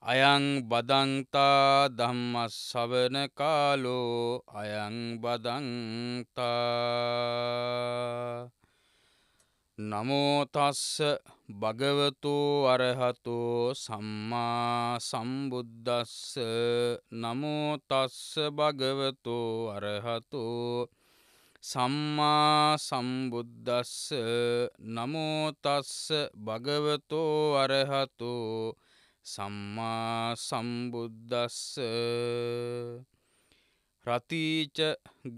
අයං බදන්තා දම්මස් සවන කාලෝ අයං බදන්තා නමෝතස්ස භගවතු අරහතෝ සම්මා සම්බුද්ධස්ස නමෝතස්ස භගවතු අරහතෝ සම්මා සම්බුද්ධස්ස නමෝතස්ස භගවතෝ අරහතෝ සම්මා සම්බුද්දස්ස රතිීච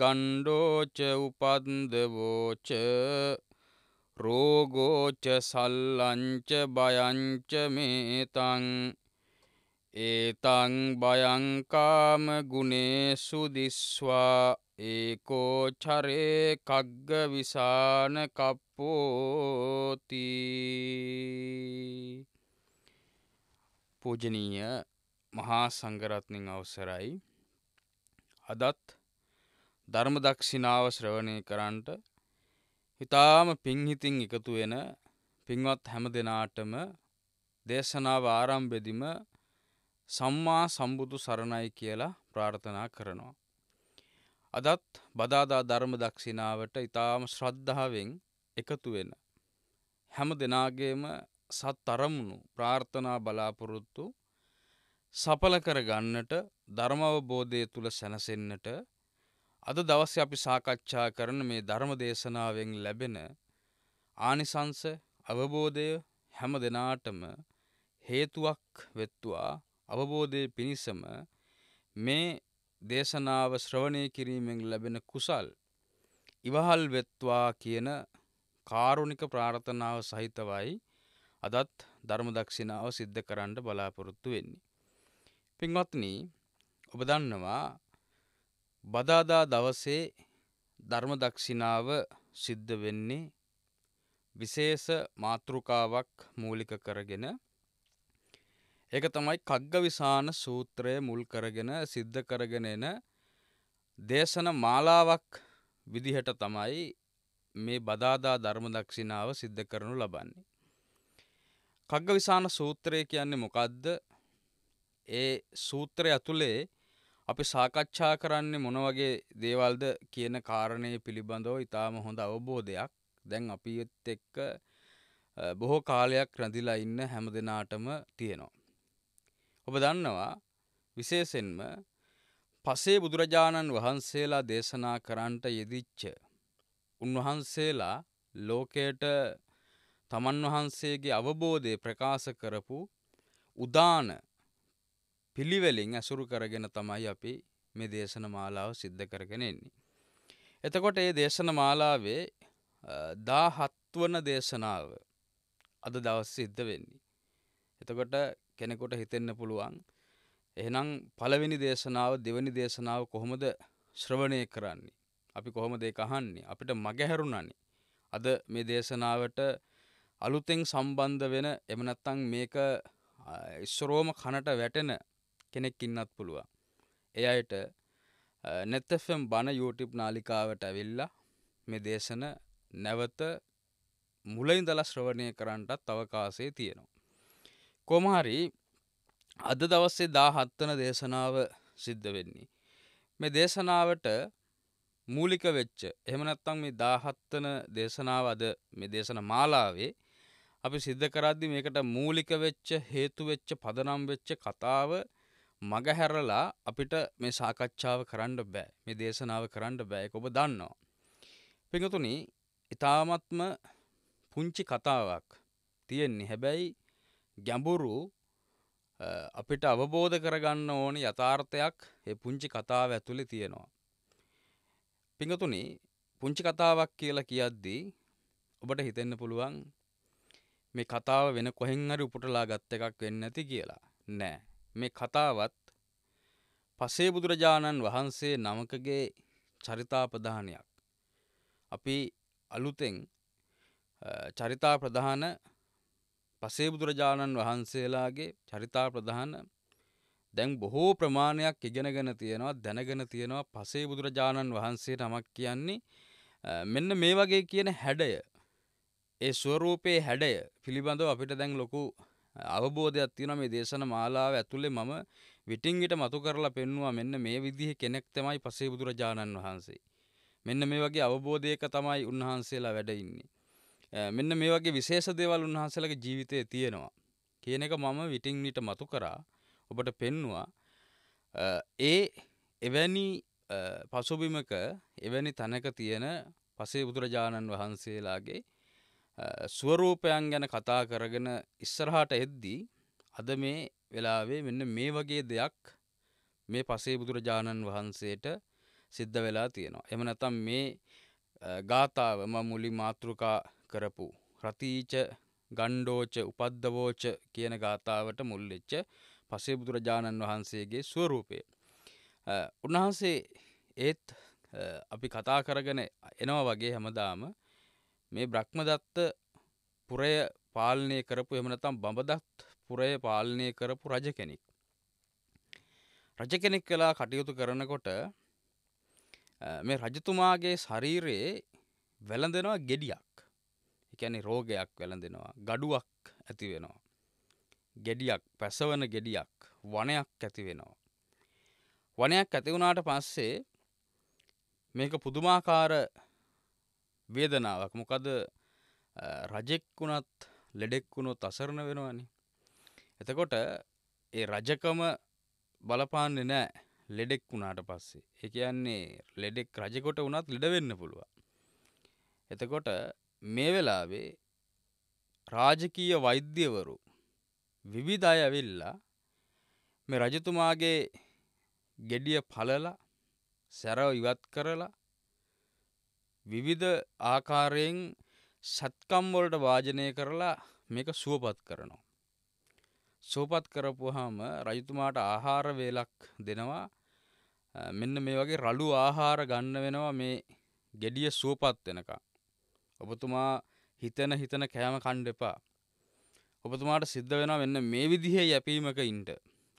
ගණ්ඩෝච උපන්දවෝච රෝගෝච සල්ලංච බයංච මේතං ඒතං බයංකාම ගුණේසු දිස්වා ඒකෝචරේ කග්ග විසාන කප්පෝතිී පූජනීය මහා සංඝරත්නයන් අවසරයි අදත් ධර්ම දක්ෂිනාව ශ්‍රවණය කරන්නට ඊටාම පිංහිතින් එකතු වෙන පින්වත් හැම දිනාටම දේශනාව ආරම්භෙදිම සම්මා සම්බුදු සරණයි කියලා ප්‍රාර්ථනා කරනවා. අදත් බදාදා ධර්ම දක්ෂිනාවට ඊටාම ශ්‍රද්ධාවෙන් එකතු වෙන හැම දිනාගේම සත් අරමුණු ප්‍රාර්ථනා බලාපොරොත්තු සපල කර ගන්නට ධර්මවබෝධය තුළ සැනසෙන්නට අද දවස් අපි සාකච්ඡා කරන මේ ධර්ම දේශනාවෙන් ලැබෙන ආනිසංස අවබෝධය හැම දෙනාටම හේතුවක් වෙත්තුවා අවබෝධය පිණිසම මේ දේශනාව ශ්‍රවණය කිරීමෙන් ලැබෙන කුසල් ඉවහල් වෙත්වා කියන කාරුණික ප්‍රාර්ථනාව සහිතවයි අදත් ධර්මදක්ෂිනාව සිද්ධ කරන්න බලාපොරොත්තු වෙන්නේ. පින්වත්න ඔබ දන්නවා බදාදා දවසේ ධර්මදක්ෂිනාව සිද්ධ වෙන්නේ විශේෂ මාතෘකාවක් මූලික කරගෙන ඒක තමයි කග්ගවිසාන සූත්‍රය මුල් කරගෙන සිද්ධ කරගෙන එන දේශන මාලාවක් විදිහට තමයි මේ බදාදා ධර්මදක්ෂිනාව සිද්ධ කරනු ලබන්නේ. කග්ගවිසාන සූත්‍රය කියන්නේ මොකද්ද? ඒ සූත්‍රය ඇතුලේ අපි සාකච්ඡා කරන්නේ මොන වගේ දේවල්ද කියන කාරණය පිළිබඳව ඉතාම හොඳ අවබෝධයක්. දැන් අපිත් එක්ක බොහෝ කාලයක් රැඳිලා ඉන්න හැම දිනාටම තියෙනවා. ඔබ දන්නවා විශේෂයෙන්ම පසේ බුදුරජාණන් වහන්සේලා දේශනා කරන්නට යෙදිච්ච උන්වහන්සේලා ලෝකයට තමන් වහන්සේගේ අවබෝධය ප්‍රකාශ කරපු උදාන පිළිවෙලින් ඇසුරු කරගෙන තමයි අපි මේ දේශන මාලාව සිද්ධ කරගෙන එන්නේ. එතකොට ඒ දේශන මාලාවේ දාහත්වන දේශනාව අද දවස් සිද්ධ වෙන්නේ. එතකොට කෙනෙකුට හිතෙන්න පුළුවන් එහෙනම් පළවෙනි දේශනාව දෙවැනි දේශනාව කොහොමද ශ්‍රවණය කරන්නේ අපි කොහොමද ඒක අහන්නේ අපිට මගහැරුණානේ අද මේ දේශනාවට අලුතෙන් සම්බන්ධ වෙන එම නැත්තම් මේක ඉස්සරෝම කනට වැටෙන කෙනෙක් ඉන්නත් පුළුවන්. ඒ අයට නැත්තෆම් බණ YouTube නාලිකාවට ඇවිල්ලා මේ දේශන නැවත මුලයිඳලා ශ්‍රවණය කරන්නටත් අවකාශය තියෙනවා. කොමහරි අද දවස්සේ දාහත්වන දේශනාව සිද්ධ වෙන්නේ. මේ දේශනාවට මූලික වෙච්ච එහෙම නැත්නම් මේ දාහත්වන දේශනාව අද මේ දේශන මාලාවේ අපි සිද්ධ කරද්දි මේකට මූලික වෙච්ච හේතු වෙච්ච පදනම් වෙච්ච කතාව මගහැරලා අපිට මේ සාකච්ඡාව කරන්න බෑ මේ දේශනාව කරන්න බෑ ඒක ඔබ දන්නවා. පිඟතුනි, ඊ타මත්ම පුංචි කතාවක් තියෙන්නේ. හැබැයි ගැඹුරු අපිට අවබෝධ කරගන්න ඕන යථාර්ථයක් ඒ පුංචි කතාව ඇතුලේ තියෙනවා. පිඟතුනි, පුංචි කතාවක් කියලා කියද්දී ඔබට හිතෙන්න පුළුවන් මේ කතාව වෙන කොහෙන් හරි උපුටලා ගත් එකක් වෙන්නේ නැති කියලා. නෑ. මේ කතාවත් පසේ බුදුරජාණන් වහන්සේ නමකගේ චරිතාපදානයක්. අපි අලුතෙන් චරිතා ප්‍රධාන පසේ බුදුරජාණන් වහන්සේලාගේ චරිතා ප්‍රධාන දැන් බොහෝ ප්‍රමාණයක් ඉගෙනගෙන තියෙනවා දැනගෙන තියෙනවා පසේ බුදුරජාණන් වහන්සේ නමක් කියන්නේ මෙන්න මේ වගේ කියන හැඩය ඒ ස්වරූපයේ හැඩය පිළිබඳව අපිට දැන් ලොකු අවබෝධයක් තියෙනවා මේ දේශන මාලාව ඇතුලේ මම විටින් විට මතු කරලා පෙන්නවා මෙන්න මේ විදිහේ කෙනෙක් තමයි පසේ බුදුරජාණන් වහන්සේ. මෙන්න මේ වගේ අවබෝධයක තමයි උන්වහන්සේලා වැඩ ඉන්නේ. මෙන්න මේ වගේ විශේෂ දේවල් උන්වහන්සේලාගේ ජීවිතයේ තියෙනවා කියන එක මම විටින් විට මතු කරා ඔබට පෙන්නවා. ඒ එවැනි පසුබිමක එවැනි තැනක තියෙන පසේ බුදුරජාණන් වහන්සේලාගේ ස්වරූපයන් ගැන කතා කරගෙන ඉස්සරහට එද්දී අද මේ වෙලාවේ මෙන්න මේ වගේ දෙයක් මේ පසේ බුදුරජාණන් වහන්සේට සිද්ධ වෙලා තියෙනවා. එම නැතම් මේ ගාථාව ම මුලි මාතෘකා කරපු රතීච ගණ්ඩෝච උපද්ධවෝච කියන ගාථාවට මුල්ලෙච්ච පසේ බුදුරජාණන් වහන්සේගේ ස්වරූපය. උන්වහන්සේ ඒත් අපි කතා කරගෙන එනවා වගේ හැමදාම මේ බ්‍රහ්මදත්ත පුරය පාලනය කරපු එහෙම නැත්නම් බඹදත් පුරය පාලනය කරපු රජ කෙනෙක්. රජ කෙනෙක් වෙලා කටයුතු කරනකොට මේ රජතුමාගේ ශරීරයේ වැළඳෙනවා gediyak. ඒ කියන්නේ රෝගයක් වැළඳෙනවා, gaduwak ඇති වෙනවා. gediyak පැසවන gediyak වනයක් ඇති වෙනවා. වනයක් ඇති වුණාට පස්සේ මේක පුදුමාකාර වේදනාවක් මොකද රජෙක් වුණත් ලෙඩෙක් වුණොත් අසරණ වෙනවනේ. එතකොට ඒ රජකම බලපාන්නේ නෑ ලෙඩෙක් වුණාට පස්සේ. ඒ කියන්නේ ලෙඩෙක් රජෙකුට වුණත් ලෙඩ වෙන්න පුළුවන්. එතකොට මේ වෙලාවේ රාජකීය වෛද්‍යවරු විවිධ අය ඇවිල්ලා මේ රජතුමාගේ gediya පළලා සැරව ඉවත් කරලා විවිධ ආකාරයෙන් සත්කම් වලට වාජනය කරලා මේක සුවපත් කරනවා. සුවපත් කරපුවාම රජතුමාට ආහාර වේලක් දෙනවා. මෙන්න මේ වගේ රළු ආහාර ගන්න වෙනවා මේ gediya සුවපත් වෙනකම්. ඔබතුමා හිතන හිතන කෑම කන්න එපා. ඔබතුමාට සිද්ධ වෙනවා මෙන්න මේ විදිහේ යැපීමක ඉන්න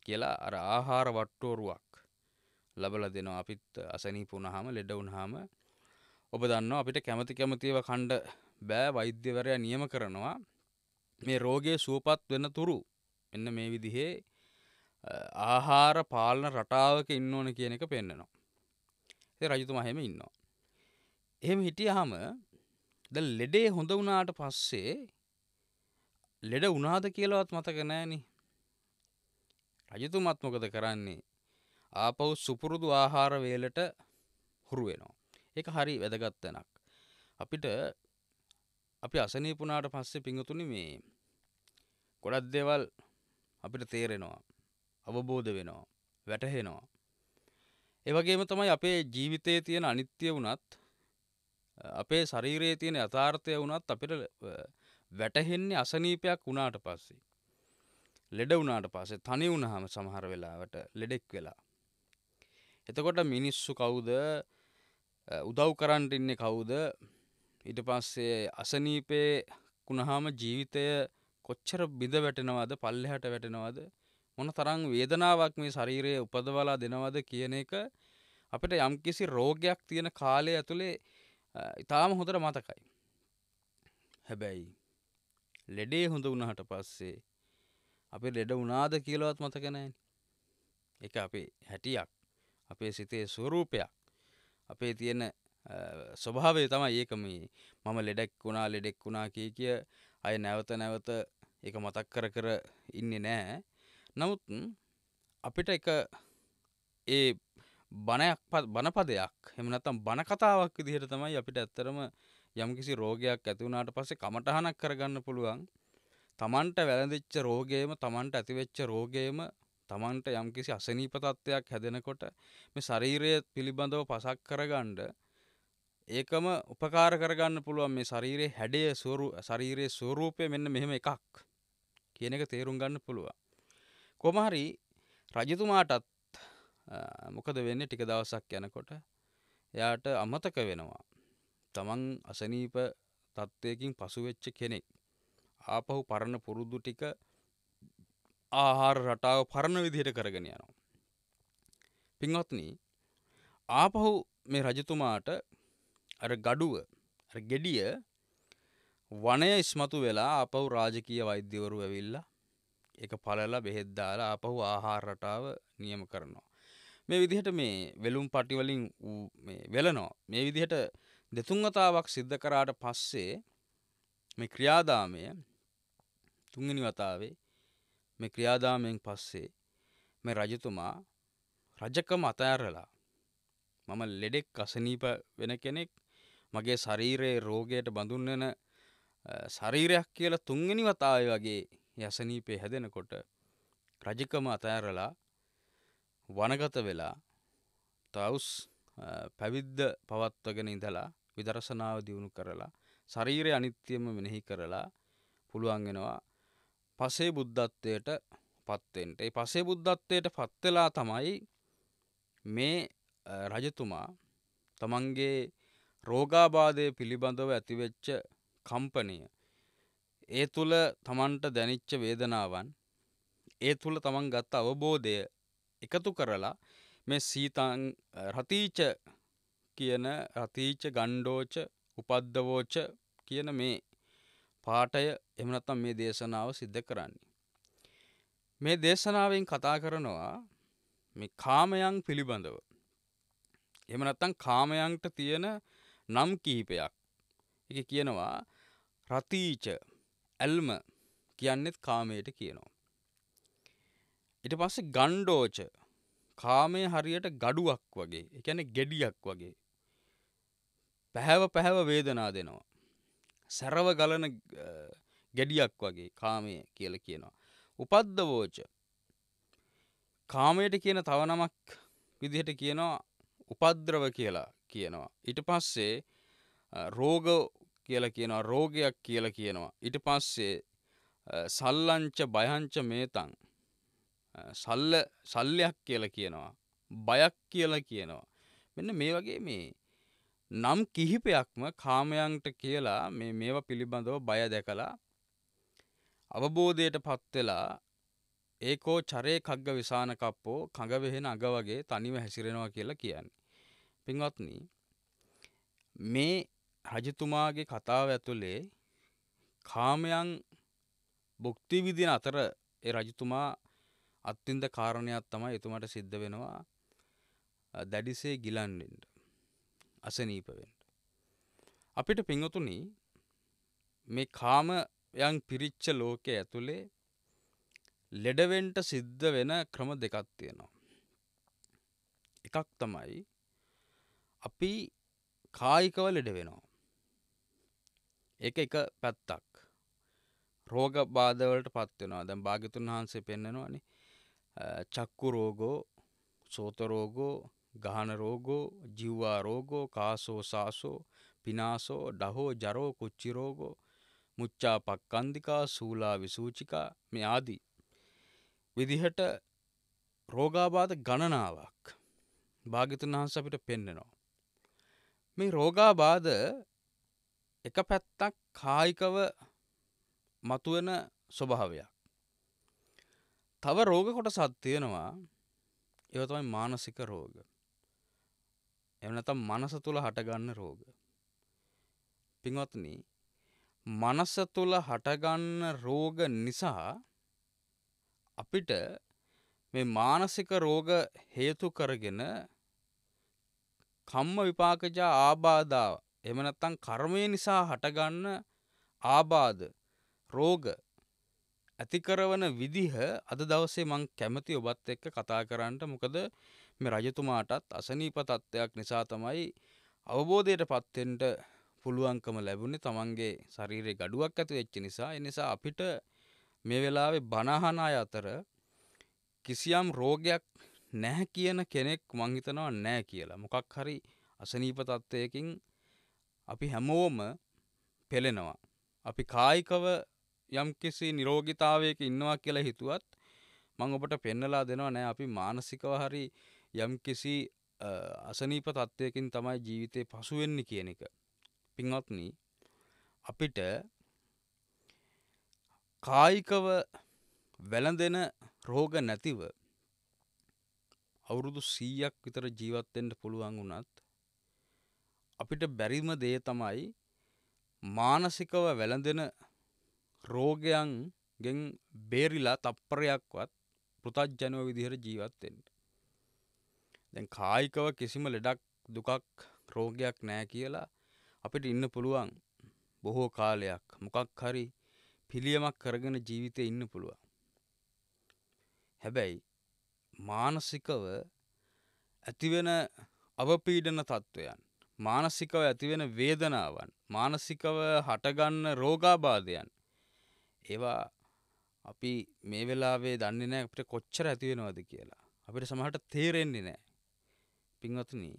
කියලා අර ආහාර වට්ටෝරුවක් ලැබලා දෙනවා අපිත් අසනීප වුණාම ලෙඩ වුණාම ඔබ දන්නවා අපිට කැමති කැමතිව කණ්ඩ බෑ වෛද්‍යවරයා නියම කරනවා මේ රෝගය සුවපත් වෙන තුරු එන්න මේ විදිහේ ආහාර පාලන රටාවක ඉන්න ඕන කියන එක පෙන්නනවා. ඉතින් රජතුමා එහෙම ඉන්නවා. එහෙම හිටියාම දැන් ලෙඩේ හොඳ වුණාට පස්සේ ලෙඩ වුණාද කියලාවත් මතක නැහෙනේ. රජතුමත් මොකද කරන්නේ? ආපහු සුපුරුදු ආහාර වේලට හුරු වෙනවා. ඒක හරි වැදගත් තැනක්. අපිට අපි අසනීපුනාට පස්සේ පිඟුතුනි මේ ගොඩක් දේවල් අපිට තේරෙනවා. අවබෝධ වෙනවා. වැටහෙනවා. ඒ වගේම තමයි අපේ ජීවිතයේ තියෙන අනිත්‍ය වුණත් අපේ ශරීරයේ තියෙන යථාර්ථය වුණත් අපිට වැටහෙන්නේ අසනීපයක් වුණාට පස්සේ. ලෙඩ වුණාට පස්සේ තනි වුණාම සමහර වෙලාවට ලෙඩෙක් වෙලා. එතකොට මිනිස්සු කවුද උදව් කරන්නට ඉන්නේ කවුද ඊට පස්සේ අසනීපේ කුණහාම ජීවිතය කොච්චර බිඳ වැටෙනවද පල්ලෙහාට වැටෙනවද මොන තරම් වේදනාවක් මේ ශරීරයේ උපදවලා දෙනවද කියන එක අපිට යම්කිසි රෝගයක් තියෙන කාලය ඇතුලේ ඊටාම හොඳට මතකයි. හැබැයි ලෙඩේ හොඳ වුණාට පස්සේ අපි ලෙඩ වුණාද කියලාවත් මතක නැහැ. ඒක අපේ හැටියක්. අපේ සිතේ ස්වરૂපයක්. අපේ තියෙන ස්වභාවය තමයි ඒක මේ මම ලෙඩක් වුණා ලෙඩෙක් වුණා කිය කිය අය නැවත නැවත ඒක මතක් කර කර ඉන්නේ නෑ නමුත් අපිට එක ඒ බණයක් බණපදයක් එහෙම නැත්නම් බණ කතාවක් විදිහට තමයි අපිට ඇත්තරම යම්කිසි රෝගයක් ඇති වුණාට පස්සේ කමටහනක් කරගන්න පුළුවන් තමන්ට වැළඳිච්ච රෝගයේම තමන්ට ඇතිවෙච්ච රෝගයේම තමන්ට යම්කිසි අසනීප තත්ත්වයක් හැදෙනකොට මේ ශරීරය පිළිබඳව පසක් කරගන්න ඒකම උපකාර කරගන්න පුළුවන් මේ ශරීරයේ හැඩය ශරීරයේ ස්වරූපය මෙන්න මෙහෙම එකක් කියන එක තේරුම් ගන්න පුළුවන්. කොහොම හරි රජතුමාටත් මොකද වෙන්නේ ටික දවසක් යනකොට එයාට අමතක වෙනවා. තමන් අසනීප තත්ත්වයකින් පසු වෙච්ච කෙනෙක් ආපහු පරණ පුරුදු ටික ආහාර රටාව පරණ විදිහට කරගෙන යනවා. පින්වත්නි ආපහු මේ රජතුමාට අර gaduව අර gediya වනය ඉස්මතු වෙලා ආපහු රාජකීය වෛද්‍යවරු ඇවිල්ලා ඒක පළලා බෙහෙත් දාලා ආපහු ආහාර රටාව නියම කරනවා. මේ විදිහට මේ වෙලුම් පටි වලින් මේ වෙලනවා. මේ විදිහට දෙතුන් වතාවක් සිද්ධ කරාට පස්සේ මේ ක්‍රියාදාමය තුන්වෙනි වතාවේ මේ ක්‍රියාදාමයෙන් පස්සේ මේ රජතුමා රජකම අතඇරලා මම ලෙඩෙක් අසනීප වෙන කෙනෙක් මගේ ශරීරයේ රෝගයට බඳුන් වෙන ශරීරයක් කියලා තුන්වෙනි වතාවේ වගේ යසනීපේ හැදෙනකොට රජකම අතහැරලා වනගත වෙලා තවුස් පැවිද්ද පවත්වගෙන ඉඳලා විදර්ශනාව දියුණු කරලා ශරීරය අනිත්‍යම මෙනෙහි කරලා පුළුවන් වෙනවා පසේ බුද්ධත්වයට පත්වෙන්ට ඒ පසේ බුද්ධත්වයට පත්වෙලා තමයි මේ රජතුමා තමන්ගේ රෝගාබාධය පිළිබඳව ඇතිවෙච්ච කම්පනය ඒ තුළ තමන්ට දැනිච්ච වේදනාවන් ඒ තුළ තමන් ගත්ත අවබෝධය එකතු කරලා මේ සීතන් රතීච කියන රතීච ගණ්ඩෝච උපද්ධවෝච කියන මේ පාඨය එහෙම නැත්නම් මේ දේශනාව සිද්ධ කරන්නේ. මේ දේශනාවෙන් කතා කරනවා මේ කාමයන් පිළිබඳව. එහෙම නැත්නම් කාමයන්ට තියෙන නම් කිහිපයක්. ඒක කියනවා රතීච ඇල්ම කියන්නේත් කාමයට කියනවා. ඊට පස්සේ ගණ්ඩෝච කාමය හරියට gaduwak වගේ. ඒ කියන්නේ gediyak වගේ. පැහැව පැහැව වේදනා දෙනවා. සැරව ගලන ගැඩියක් වගේ කාමය කියල කියනවා. උපද්දවෝච කාමයට කියන තවනමක් විදිහට කියනවා උපද්‍රව කියලා කියනවා. ඉට පස්සේ රෝග කියල කියනවා රෝගයක් කියල කියනවා. ඉට පස්සේ සල්ලංච බයංච මේතන් සල්ල සල්ලයක් කියල කියනවා. බයක් කියල කියනවා. මෙන්න මේ වගේ මේ නම් කිහිපයක්ම කාමයන්ට කියලා මේ මේවා පිළිබඳව බය දැකලා අවබෝධයට පත්වෙලා ඒකෝ චරේ කග්ග විසාන කප්පෝ කඟ වෙහෙන අග වගේ තනිව හැසිරෙනවා කියලා කියන්නේ. පින්වත්නි මේ රජතුමාගේ කතාව ඇතුලේ කාමයන් භුක්ති විඳින අතර ඒ රජතුමා අත්විඳ කාරණයක් තමයි එතුමාට සිද්ධ වෙනවා දැඩිසේ ගිලන් වෙන්න. අසනීපවෙන්ට. අපිට පිංහතුනි මේ කාමයන් පිරිච්ච ලෝකය ඇතුළේ ලෙඩවෙන්ට සිද්ධ වෙන ක්‍රම දෙකක් තියෙනවා. එකක් තමයි අපි කායිකව ලෙඩ වෙනවා. එක එක පැත්තක් රෝග බාධවලට පත්වෙනවා දැම් භාගිතුන් වහන්සේ පෙන්නෙනවාන චක්කු රෝගෝ සෝතරෝගෝ ගහන රෝගෝ ජිව්වා රෝගෝ කාසෝ සාසෝ පිනාසෝ ඩහෝ ජරෝ කුච්චි රෝගෝ මුච්චා පක්කන්දිකා සූලා විසූචිකා මේ ආදී විදිහට රෝගාබාධ ගණනාවක් භාගිතුන් වහන්ස අපිට පෙන්නනවා මේ රෝගාබාධ එක පැත්තක් කායිකව මතුවෙන ස්වභාවයක් තව රෝග කොටසක් තියෙනවා ඒව තමයි මානසික රෝග එහෙම නැත්නම් මනස තුල හටගන්න රෝග. පින්වත්නි, මනස තුල හටගන්න රෝග නිසා අපිට මේ මානසික රෝග හේතු කරගෙන කම්ම විපාකජා ආබාධා එහෙම නැත්නම් කර්මය නිසා හටගන්න ආබාධ රෝග ඇති කරන විදිහ අද දවසේ මං කැමති ඔබත් එක්ක කතා කරන්නට මොකද මේ රජතුමාටත් අසනීප තත්ත්වයක් නිසා තමයි අවබෝධයට පත්වෙන්ට පුළුවන්කම ලැබුණේ තමන්ගේ ශරීරයේ gaduwak ඇති වෙච්ච නිසා ඒ නිසා අපිට මේ වෙලාවේ බනහන අය අතර කිසියම් රෝගයක් නැහැ කියන කෙනෙක් මං හිතනවා නැහැ කියලා. මොකක් හරි අසනීප තත්ත්වයකින් අපි හැමෝම පෙළෙනවා. අපි කායිකව යම්කිසි නිරෝගීතාවයක ඉන්නවා කියලා හිතුවත් මම ඔබට පෙන්නලා දෙනවා නෑ අපි මානසිකව හරි යම් කිසි අසනීප තත්ත්වයකින් තමයි ජීවිතය පසුවෙන්නේ කියන එක. පින්වත්න අපිට කායිකව වැළඳෙන රෝග නැතිව අවුරුදු සීයක් විතර ජීවත්තෙන්ට පුළුවන් වුණත් අපිට බැරිම දේ තමයි මානසිකව වැළඳෙන රෝගයන් ගෙන් බේරිලා තප්පරයක්වත් පෘතජ්ජනව විදිහට ජීවත්තෙන්ට දැන් කායිකව කිසිම ලෙඩක් දුකක් රෝගයක් නෑ කියලා අපිට ඉන්න පුළුවන් බොහෝ කාලයක් මොකක් හරි පිළියමක් කරගෙන ජීවිතේ ඉන්න පුළුවන්. හැබැයි මානසිකව ඇතිවෙන අවපීඩන තත්ත්වයන් මානසිකව ඇතිවෙන වේදනාවන් මානසිකව හටගන්න රෝගාබාධයන් ඒවා අපි මේ වෙලාවේ දන්නේ නෑ අපිට කොච්චර ඇතිවෙනවද කියලා අපිට සමහට තේරෙන්නේ නෑ පින්වතුනි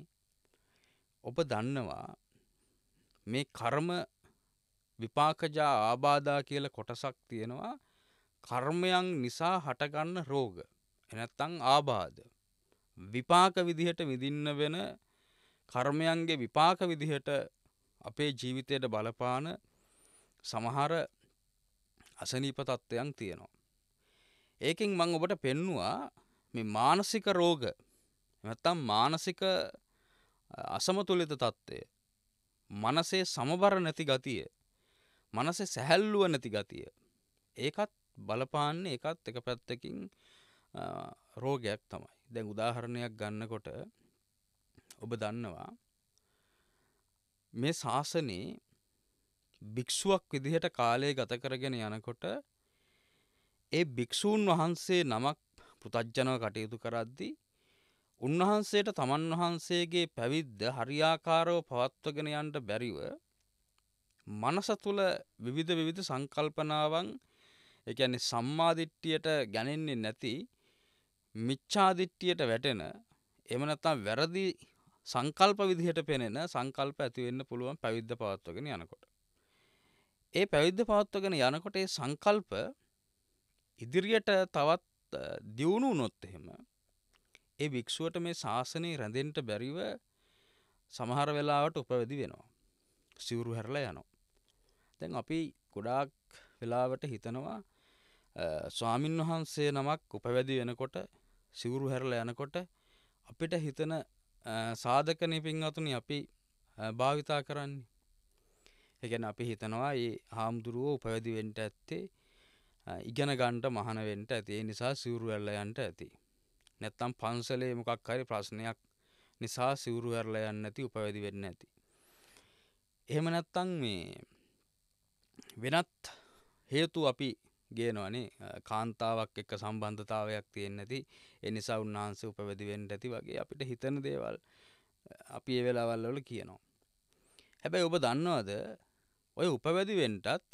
ඔබ දන්නවා මේ කර්ම විපාකජා ආබාධා කියලා කොටසක් තියෙනවා කර්මයන් නිසා හටගන්න රෝග එනත්තං ආබාධ විපාක විදිහට විඳින්න වෙන කර්මයන්ගේ විපාක විදිහට අපේ ජීවිතයට බලපාන සමහර අසනීප තත්ත්වයන් තියෙනවා. ඒකෙන් මං ඔබට පෙන්නවා මේ මානසික රෝග නැත්තම් මානසික අසමතුලිත తත්වය මනසේ සමබර නැති ගතිය මනසේ සැහැල්ලුව නැති ගතිය ඒකත් බලපාන්නේ ඒකත් එක පැත්තකින් රෝගයක් තමයි දැන් උදාහරණයක් ගන්නකොට ඔබ දන්නවා මේ ශාසනයේ භික්ෂුවක් විදිහට කාලය ගත කරගෙන යනකොට ඒ භික්ෂූන් වහන්සේ නමක් පෘතජ්ජනව කටයුතු කරද්දී උන්වහන්සේට තමන් වහන්සේගේ පැවිද්ද හරියාකාරව පවත්වගෙන යන්ට බැරිව මනස තුළ විවිධ විවිධ සංකල්පනාවන් එකන්නේ සම්මාධිට්ටියට ගැනෙන්නේ නැති මිච්ඡාදිට්ටියට වැටෙන එමනත්තම් වැරදි සංකල්ප විදිහට පෙනෙන සංකල්ප ඇතිවෙන්න පුළුවන් පැවිද්ධ පවත්වගෙන යනකොට. ඒ පැවිද්ධ පවත්වගෙන යනකොට ඒ සංකල්ප ඉදිරියට තවත් දියුණු වුණොත් එහෙම ඒ භික්ෂුවට මේ ශාසනය රැඳෙන්ට බැරිව සමහර වෙලාවට උපවැදි වෙනවා. සිවුරු හැරලා යනවා. දැන් අපි ගොඩාක් වෙලාවට හිතනවා ස්වාමින් වහන්සේ නමක් උපවැදි වෙනකොට සිවුරු හැරලා යනකොට අපිට හිතන සාධකනේ පින්වතුනි අපි භාවිතා කරන්නේ. ඒ කියන්නේ අපි හිතනවා මේ හාමුදුරුවෝ උපවැදි වෙන්න ඇත්තේ ඉගෙන ගන්නට මහාන වෙන්න ඇති. ඒ නිසා සිවුරු හැරලා යන්න ඇති. නැත්තම් පන්සලේ මොකක් හරි ප්‍රශ්නයක් නිසා සිවුරු හැරලා යන්නේ නැති උපවැදි වෙන්න ඇති. එහෙම නැත්තම් මේ වෙනත් හේතු අපි ගේනවනේ කාන්තාවක් එක්ක සම්බන්ධතාවයක් තියෙන්නේ නැති ඒ නිසා උන්වහන්සේ උපවැදි වෙන්න ඇති වගේ අපිට හිතන දේවල් අපි ඒ වෙලාවල් වල කියනවා. හැබැයි ඔබ දන්නවද ඔය උපවැදි වෙන්නටත්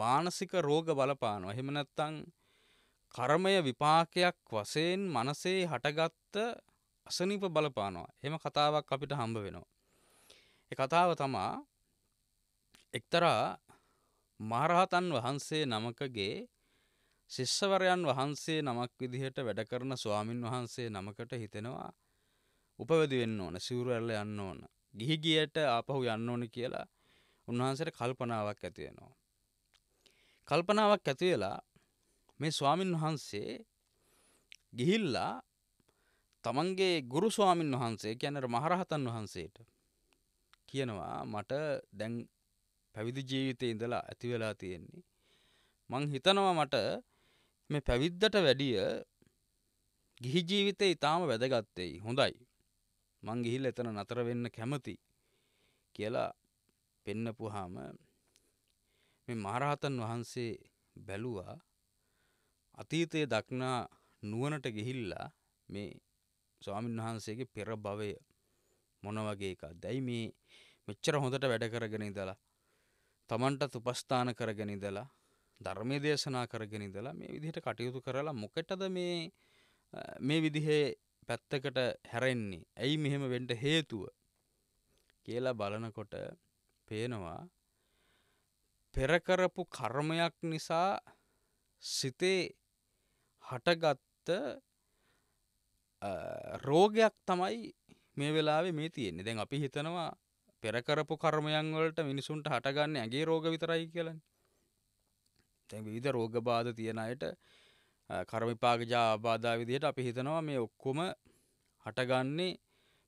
මානසික රෝග බලපානවා. එහෙම නැත්නම් කර්මය විපාකයක් වශයෙන් මනසේ හටගත්ත අසනීප බලපානවා. එහෙම කතාවක් අපිට හම්බ වෙනවා. ඒ කතාව තමා එක්තරා මහරහතන් වහන්සේ නමකගේ ශිෂ්‍යවරයන් වහන්සේ නමක් විදිහට වැඩ කරන ස්වාමින් වහන්සේ නමකට හිතෙනවා උපවැදි වෙන්න ඕන සිවුරැල්ල යන්න ඕන ගිහි ගියට ආපහු යන්න ඕන කියලා උන්වහන්සේට කල්පනාවක් ඇති වෙනවා කල්පනාවක් ඇති වෙලා මේ ස්වාමින් වහන්සේ ගිහිල්ලා තමන්ගේ ගුරු ස්වාමින් වහන්සේ කියැනට මහරහතන් වහන්සේට කියනවා මට දැන් පැවිදි ජීවිතය ඉඳලා ඇතිවෙලා තියෙන්නේ. මං හිතනවා මට මේ පැවිද්දට වැඩිය ගිහි ජීවිතය ඉතාම වැදගත්තෙයි හොඳයි. මං ගිහිල් එතන නතර වෙන්න කැමති කියලා පෙන්නපුහාම මේ මහරහතන් වහන්සේ බැලුවා අතීතයේ දක්නා නුවණට ගිහිල්ලා මේ ස්වාමීන් වහන්සේගේ පෙර භවය මොන වගේ එකක්ද? ඇයි මේ මෙච්චර හොඳට වැඩ කරගෙන ඉඳලා තමන්ටත් උපස්ථාන කරගෙන ඉඳලා ධර්මයේ දේශනා කරගෙන ඉඳලා මේ විදිහට කටයුතු කරලා මොකටද මේ මේ විදිහේ පැත්තකට හැරෙන්නේ? ඇයි මෙහෙම වෙන්න හේතුව? කියලා බලනකොට පේනවා පෙර කරපු කර්මයක් නිසා සිතේ හටගත්ත රෝගයක් තමයි මේ වෙලාවේ මේ තියෙන්නේ. දැන් අපි හිතනවා පෙර කරපු කර්මයන් වලට මිනිසුන්ට හටගන්නේ ඇගේ රෝග විතරයි කියලානේ. දැන් විවිධ රෝග බාධ තියෙන අයට කර්ම විපාකජා බාධා විදිහට අපි හිතනවා මේ ඔක්කොම හටගන්නේ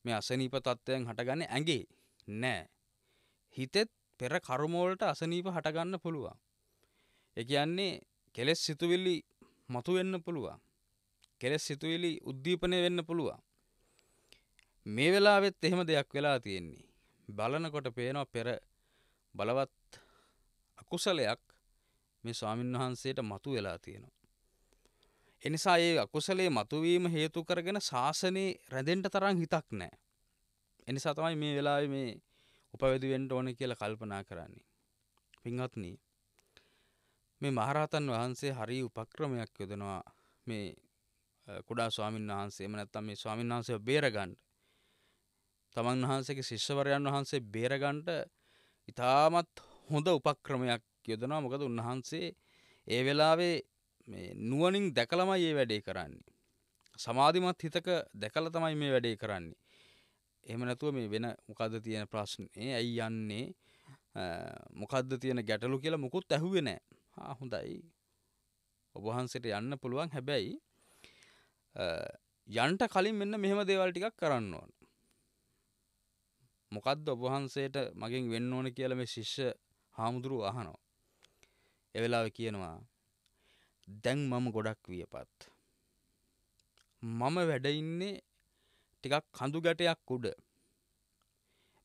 මේ අසනීප තත්ත්වයන් හටගන්නේ ඇඟේ. නෑ. හිතෙත් පෙර කර්ම වලට අසනීප හටගන්න පුළුවන්. ඒ කියන්නේ කෙලෙස් සිතුවිලි මතු වෙන්න පුළුවන් කෙලෙස් සිතුවිලි උද්දීපනය වෙන්න පුළුවන් මේ වෙලාවෙත් එහෙම දෙයක් වෙලා තියෙන්නේ බලනකොට පේනවා පෙර බලවත් අකුසලයක් මේ ස්වාමින් වහන්සේට මතු වෙලා තියෙනවා එනිසා ඒ අකුසලේ මතුවීම හේතු කරගෙන ශාසනයේ රැඳෙන්ට තරම් හිතක් නෑ එනිසා තමයි මේ වෙලාවේ මේ උපවැදි වෙන්න ඕන කියලා කල්පනා කරන්නේ පින්වත්නි මේ මහරහතන් වහන්සේ හරි උපක්‍රමයක් යොදනවා මේ කුඩා ස්වාමීන් වහන්සේම නැත්තම් මේ ස්වාමීන් වහන්සේ බේරගන්න. තමන් වහන්සේගේ ශිෂ්‍යවරයන් වහන්සේ බේරගන්න ඉතාමත් හොඳ උපක්‍රමයක් යොදනවා. මොකද උන්වහන්සේ ඒ වෙලාවේ මේ නුවණින් දැකලමයි මේ වැඩේ කරන්නේ. සමාධිමත් හිතක දැකලා තමයි මේ වැඩේ කරන්නේ. එහෙම නැතුව මේ වෙන මොකද්ද තියෙන ප්‍රශ්නේ? ඇයි යන්නේ? මොකද්ද තියෙන ගැටලු කියලා මුකුත් ඇහුවේ නැහැ. හොඳයි ඔබහන්සට යන්න පුළුවන් හැබැයි යන්ට කලින් මෙන්න මෙහෙම දේවල් ටිකක් කරන්න ඕන මොකක්ද ඔබහන්සේට මගින් වෙන්න ඕන කියල මේ ශිෂ්‍ය හාමුදුරු අහනෝ එවෙලාව කියනවා දැන් මම ගොඩක් වියපත් මම වැඩඉන්නේ ටිකක් කඳු ගැටයක් උඩ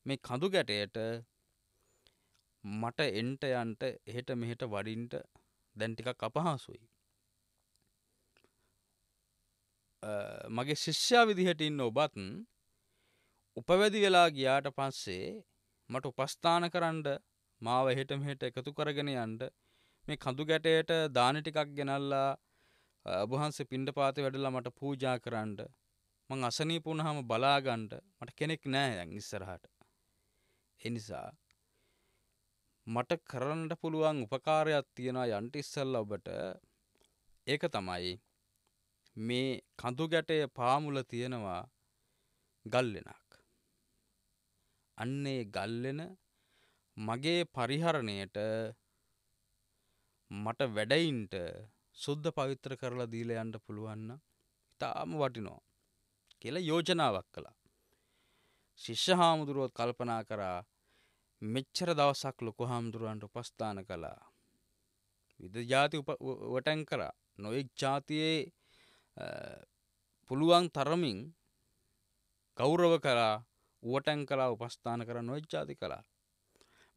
මේ කඳු ගැටයට මට එන්ට යන්ට එහෙට මෙහෙට වඩින්ට දැන් ටිකක් අපහසුයි. මගේ ශිෂ්‍යා විදිහට ඉන්න ඔබත් උපවැදි වෙලා ගියාට පස්සේ මට උපස්ථාන කරන්න මාව එහෙට මෙහෙට එකතු කරගෙන යන්න මේ කඳු ගැටයට දාන ටිකක් ගෙනල්ලා ඔබහන්සේ පිණ්ඩපාත වැඩලා මට පූජා කරන්න මං අසනීප වුණාම බලා ගන්න මට කෙනෙක් නෑ දැන් ඉස්සරහට ඒ නිසා මට කරන්නට පුළුවන් උපකාරයක් තියෙනවා යන්ට ඉස්සල්ලා ඔබට. ඒක තමයි මේ කඳු ගැටයේ පාමුල තියෙනවා ගල්ලෙනක්. අන්න ඒ ගල්ලෙන මගේ පරිහරණයට මට වැඩයින්ට සුද්ධ පවිත්‍ර කරලා දීලා යන්න පුළුවන් නම් ඉතාම වටිනවා කියලා යෝජනාවක් කළා. ශිෂ්‍ය හාමුදුරුවොත් කල්පනා කරා මෙච්චර දවසක් ලොකු හාමුදුරුවන්ට උපස්ථාන කළා. විද ජාති වටැන් කරා නොයෙක් ජාතියේ පුළුවන් තරමින් ගෞරව කරා වටැන් කලා උපස්ථාන කර නොයෙක් ජාති කළා.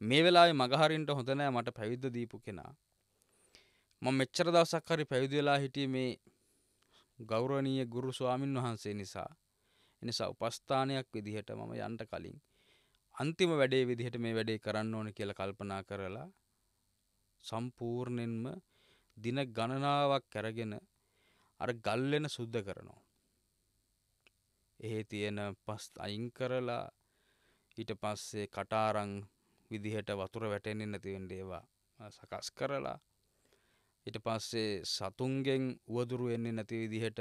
මේ වෙලාවේ මගහරින්ට හොඳ නෑ මට පැවිද්ද දීපු කෙනා. මම මෙච්චර දවසක් හරි පැවිදි වෙලා හිටියේ මේ ගෞරවනීය ගුරු ස්වාමින් වහන්සේ නිසා. එනිසා උපස්ථානයක් විදිහට මම යන්න කලින් අන්තිම වැඩේ විදිහට මේ වැඩේ කරන්න ඕන කියලා කල්පනා කරලා සම්පූර්ණයෙන්ම දින ගණනාවක් අරගෙන අර ගල් වෙන සුද්ධ කරනවා. එහි තියෙන පස් අයින් කරලා ඊට පස්සේ කටාරම් විදිහට වතුර වැටෙන්නේ නැති වෙන්න ඒවා සකස් කරලා ඊට පස්සේ සතුන්ගෙන් උවදුරු වෙන්නේ නැති විදිහට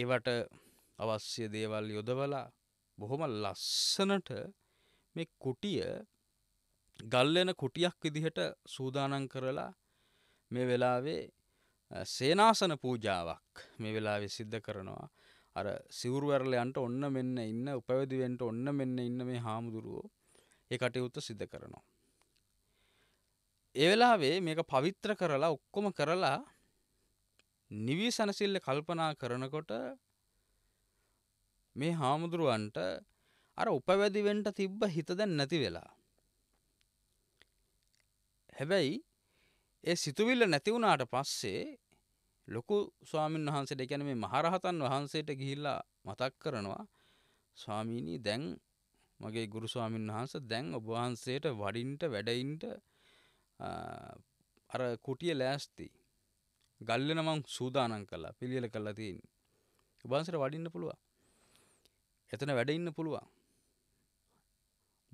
ඒවට අවශ්‍ය දේවල් යොදවලා බොහොම ලස්සනට මේ කුටිය ගල්ලෙන කුටියක් විදිහට සූදානම් කරලා මේ වෙලාවේ සේනාසන පූජාවක් මේ වෙලාවේ සිද්ධ කරනවා අර සිවුරුවැරලයන්ට ඔන්න මෙන්න ඉන්න උපැවිදිවෙන්ට ඔන්න මෙන්න ඉන්න මේ හාමුදුරුවෝ ඒ කටයුත්ත සිද්ධ කරනවා. ඒ වෙලාවේ මේක පවිත්‍ර කරලා ඔක්කොම කරලා නිවී සනසිල්ල කල්පනා කරනකොට මේ හාමුදුරුවන්ට අර උපවැදිවෙන්ට තිබ්බ හිත දැන් නැති වෙලා. හැබැයි ඒ සිතුවිල්ල නැති වුණාට පස්සේ ලොකු ස්වාමීන් වහන්සේට ඒ කියන්නේ මේ මහරහතන් වහන්සේට ගිහිල්ලා මතක් කරනවා ස්වාමීනි දැන් මගේ ගුරු ස්වාමීන් වහන්සේ දැන් ඔබ වහන්සේට වඩින්ට වැඩින්ට අර කුටිය ලෑස්ති ගල්ලෙන මං සූදානම් කළා පිළියෙල කළා තියෙන්නේ ඔබ වහන්සේට වඩින්න පුළුවන් එතන වැඩ ඉන්න පුළුවන්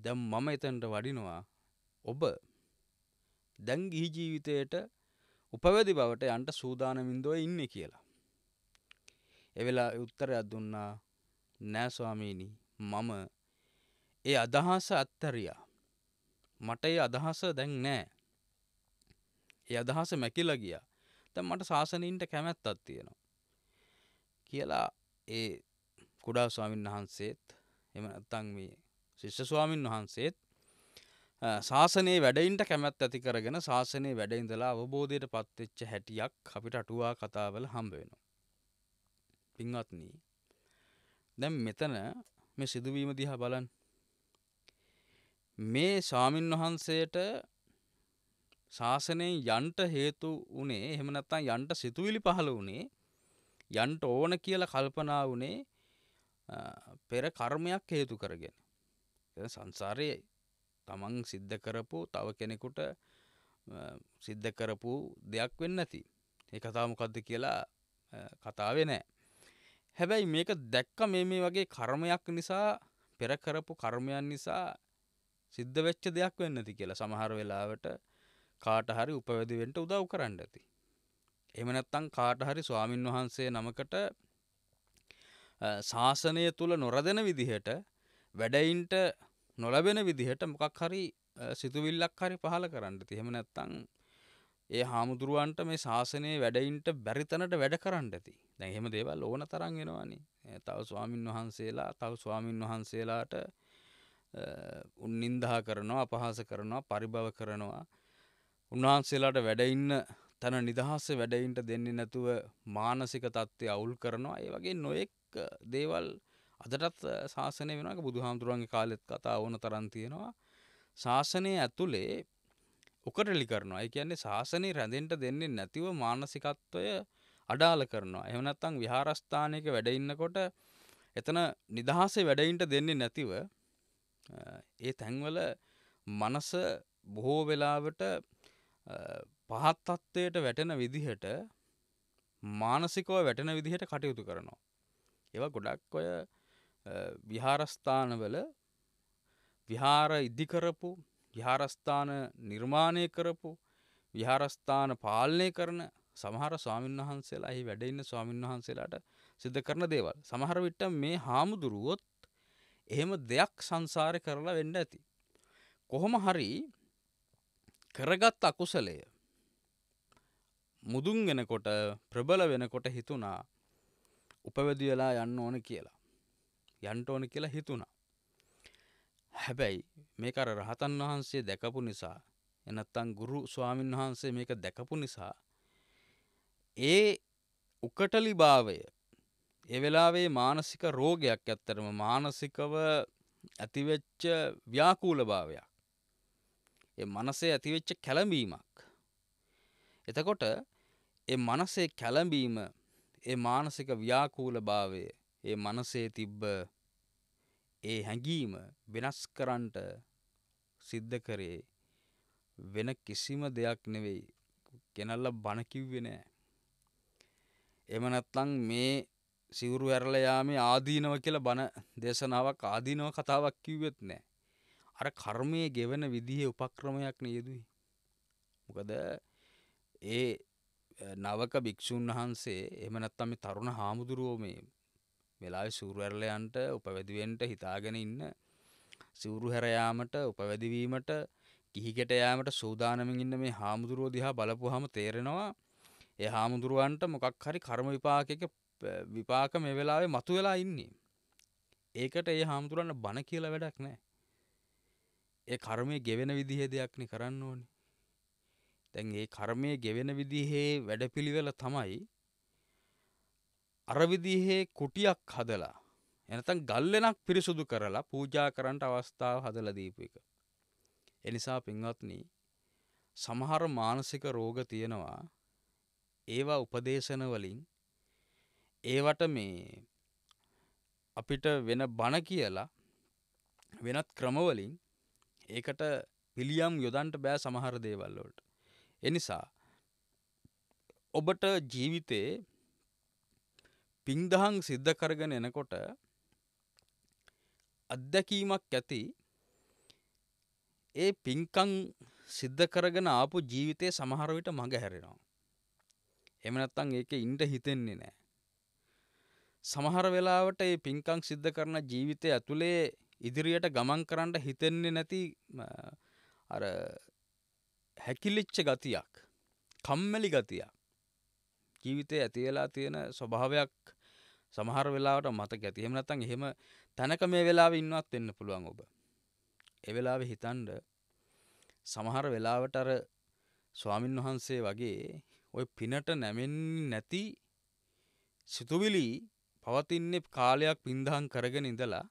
දැන් මම එතනට වඩිනවා ඔබ දැන් ගිහි ජීවිතයට උපවැදි බවට යන්ට සූදානමින්දෝ ඉන්නේ කියලා. එවෙලා උත්තරයක් දුන්නා නෑ ස්වාමීනි මම ඒ අදහස අත්තරියා. මට ඒ අදහස දැන් නෑ. ඒ අදහස මැකිලා ගියා. දැන් මට සාසනින්ට කැමැත්තක් තියෙනවා. කියලා ඒ කුඩා ස්වාමීන් වහන්සේත් එම නැත්තම් මේ ශිෂ්‍ය ස්වාමින් වහන්සේත් ශාසනයේ වැඩයින්ට කැමැත් ඇති කරගෙන ශාසනයේ වැඩඉඳලා අවබෝධයට පත්වෙච්ච හැටියක් අපිට අටුවා කතාවල හම්බ වෙනවා. පින්වත්න දැම් මෙතන මේ සිදුවීම දිහා බලන් මේ ස්වාමින් වහන්සේට ශාසනයෙන් යන්ට හේතු වනේ එහෙමනත්තන් යන්ට සිතුවිලි පහළ වනේ යන්ට ඕන කියල කල්පනා වනේ පෙර කර්මයක් හේතු කරගෙන සංසාරයේ තමන් සිද්ධ කරපු තව කෙනෙකුට සිද්ධ කරපු දෙයක් වෙන්න ඇති ඒ කතාමොකක්ද කියලා කතාවේ නෑ හැබැයි මේක දැක්ක මේ මේ වගේ කර්මයක් නිසා පෙර කරපු කර්මයන් නිසා සිද්ධ වෙච්ච දෙයක් වෙන්න ඇති කියලා සමහර වෙලාවට කාට හරි උපවැදිවෙන්ට උදව් කරන්න ඇති එහෙම නැත්නම් කාට හරි ස්වාමින් වහන්සේ නමකට ශාසනය තුල නොරදෙන විදිහට වැඩයින්ට නොලැබෙන විදිහට මොකක් හරි සිතුවිල්ලක් හරි පහල කරන්න තිහෙම නැත්තං ඒ හාමුදුරුවන්ට මේ ශාසනය වැඩයින්ට බැරිතනට වැඩ කරන්න ඇති දැන් එහෙම දේවල් ඕන තරන් වෙනවානි තව ස්වාමින් වහන්සේලා තව ස්වාමින් වහන්සේලාට උන්නින්දා කරනවා අපහාස කරනවා පරිභව කරනවා උන්වහන්සේලාට වැඩඉන්න තැන නිදහස්ස වැඩයින්ට දෙන්නේ නැතුව මානසික තත්ත්වය අවුල් කරනවා ඒ වගේ නොයෙක් දේවල් අදටත් ශාසනය වෙනක බුදුහාමුදුරුවන්ගේ කාලෙත් කතා ඕන තරන් තියෙනවා ශාසනය ඇතුළේ උකටලි කරනවා ඒ කියන්නේ ශාසනය රැඳෙන්ට දෙන්නේ නැතිව මානසිකත්වය අඩාල කරනවා එහෙම නැත්නම් විහාරස්ථානයක වැඩ ඉන්නකොට එතන නිදහසේ වැඩයින්ට දෙන්නේ නැතිව ඒ තැන්වල මනස බොහෝ වෙලාවට පහත් තත්ත්වයට වැටෙන විදිහට මානසිකව වැටෙන විදිහට කටයුතු කරනවා. ඒවා ගොඩක් ඔය විහාරස්ථානවල විහාර ඉදිකරපු විහාරස්ථාන නිර්මාණය කරපු විහාරස්ථාන පාලනය කරන සමහර ස්වාමීන් වහන්සේලා එහි වැඩ ඉන්න ස්වාමීන් වහන්සේලාට සිද්ධ කරන දේවල්. සමහර විට මේ හාමුදුරුවොත් එහෙම දෙයක් සංසාරේ කරලා වෙන්න ඇති. කොහොම හරි කරගත් අකුසලය මුදුන් වෙනකොට ප්‍රබල වෙනකොට හිතුණා උපවැදි වෙලා යන්න ඕන කියලා. යන්ට ඕන කියලා හිතුණා. හැබැයි මේක අර රහතන් වහන්සේ දැකපු නිසා එනත්තම් ගුරු ස්වාමින් වහන්සේ මේක දැකපු නිසා ඒ උකටලිභාවය ඒ වෙලාවේ මානසික රෝගයක් ඇත්තටම මානසිකව ඇතිවෙච්ච ව්‍යාකූලභාවයක් ඒ මනසේ ඇතිවෙච්ච කැළඹීමක් එතකොට ඒ මනසේ කැළඹීම ඒ මානසික ව්‍යාකූලභාවය ඒ මනසේ තිබ්බ ඒ හැඟීම වෙනස් කරන්නට සිද්ධ කරේ වෙන කිසිම දෙයක් නෙවෙයි. කෙනල්ලා බණ කිව්වේ නෑ. එහෙම නැත්නම් මේ සිවුරු ඇරලා යාමේ ආදීනව කියලා බණ දේශනාවක් ආදීනව කතාවක් කිව්වෙත් නෑ. අර කර්මයේ ගෙවෙන විදිහේ උපක්‍රමයක් නියදුයි. මොකද ඒ නවක භික්ෂුන් වහන්සේ එහෙම නැත්නම් මේ තරුණ හාමුදුරුවෝ මේ වෙලාවේ සිවුරුහැරලයන්ට උපවැදිවෙන්ට හිතාගෙන ඉන්න සිවුරුහැර යාමට උපවැදිවීමට කිහිකට යාමට සූදානමින් ඉන්න මේ හාමුදුරුවෝ දිහා බලපුවාම තේරෙනවා ඒ හාමුදුරුවන්ට මොකක් හරි කර්ම විපාකයක විපාක මේ වෙලාවේ මතුවෙලා ඉන්නේ. ඒකට ඒ හාමුදුරන්න බන කියලා වැඩක් නෑ. ඒ කර්මය ගෙවෙන විදිහ දෙයක්නි කරන්න ඕනි. දැන් ඒ කර්මය ගෙවෙන විදිහේ වැඩපිළිවෙල තමයි අරවිදිහේ කුටියක් හදලා එනතන් ගල්ලෙනක් පිරිසුදු කරලා පූජා කරන්නට අවස්ථාව හදලා දීපු එක. එනිසා පින්වත්නි සමහර මානසික රෝග තියෙනවා ඒවා උපදේශන වලින් ඒවට මේ අපිට වෙන බණ කියලා වෙනත් ක්‍රමවලින් ඒකට පිළියම් යොදන්ට බෑ සමහර දේවල් වලට. එනිසා ඔබට ජීවිතේ පින්දහං සිද්ධ කරගෙන එනකොට අත්දැකීමක් ඇති ඒ පින්කං සිද්ධ කරගෙන ආපු ජීවිතය සමහර විට මඟ හැරෙනවා. එහෙම නැත්නම් ඒකේ ඉන්න හිතෙන්නේ නැහැ. සමහර වෙලාවට මේ පින්කම් සිද්ධ කරන ජීවිතය ඇතුලේ ඉදිරියට ගමන් කරන්න හිතෙන්නේ නැති අර හැකිලිච්ච ගතියක්, කම්මැලි ගතියක් ජීවිතේ ඇති වෙලා තියෙන ස්වභාවයක් සමහර වෙලාවට මතක ඇති. එහෙම නැත්නම් එහෙම තැනක මේ වෙලාවේ ඉන්නවත් වෙන්න පුළුවන් ඔබ. ඒ වෙලාවේ හිතනද සමහර වෙලාවට අර ස්වාමින් වහන්සේ වගේ ওই පිනට නැමෙන්නේ නැති සිතුවිලි පවතින්නේ කාලයක් පින්දහම් කරගෙන ඉඳලා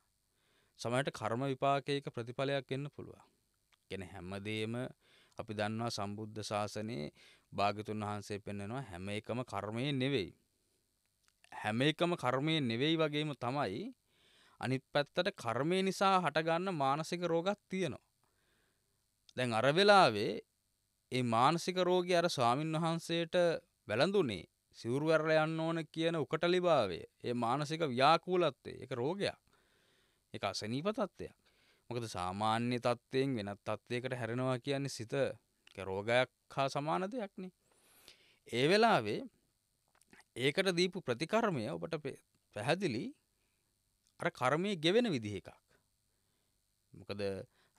සමහරට කර්ම විපාකයක ප්‍රතිඵලයක් එන්න පුළුවන්. කියන්නේ හැමදේම අපි දන්නවා සම්බුද්ධ ශාසනයේ භාග්‍යතුන් වහන්සේ පෙන්වනවා හැම එකම කර්මයේ නෙවෙයි. හැම එකම කර්මයේ නෙවෙයි වගේම තමයි අනිත් පැත්තට කර්මය නිසා හටගන්න මානසික රෝගත් තියෙනවා. දැන් අර වෙලාවේ ඒ මානසික රෝගී අර ස්වාමින් වහන්සේට වැළඳුනේ සිවුරු ඇරලා යන්න ඕන කියන උකටලිභාවය, ඒ මානසික ව්‍යාකූලත්වය, ඒක රෝගයක්. ඒක අසනීප තත්ත්වයක්. මොකද සාමාන්‍ය තත්ත්වයෙන් වෙනත් තත්ත්වයකට හැරෙනවා කියන්නේ සිත රෝගයක් හා සමාන දෙයක්නේ. ඒ වෙලාවේ ඒකට දීපු ප්‍රතිකර්මය ඔබට පැහැදිලි අර කර්මය ගෙවෙන විදිහ එකක්. මොකද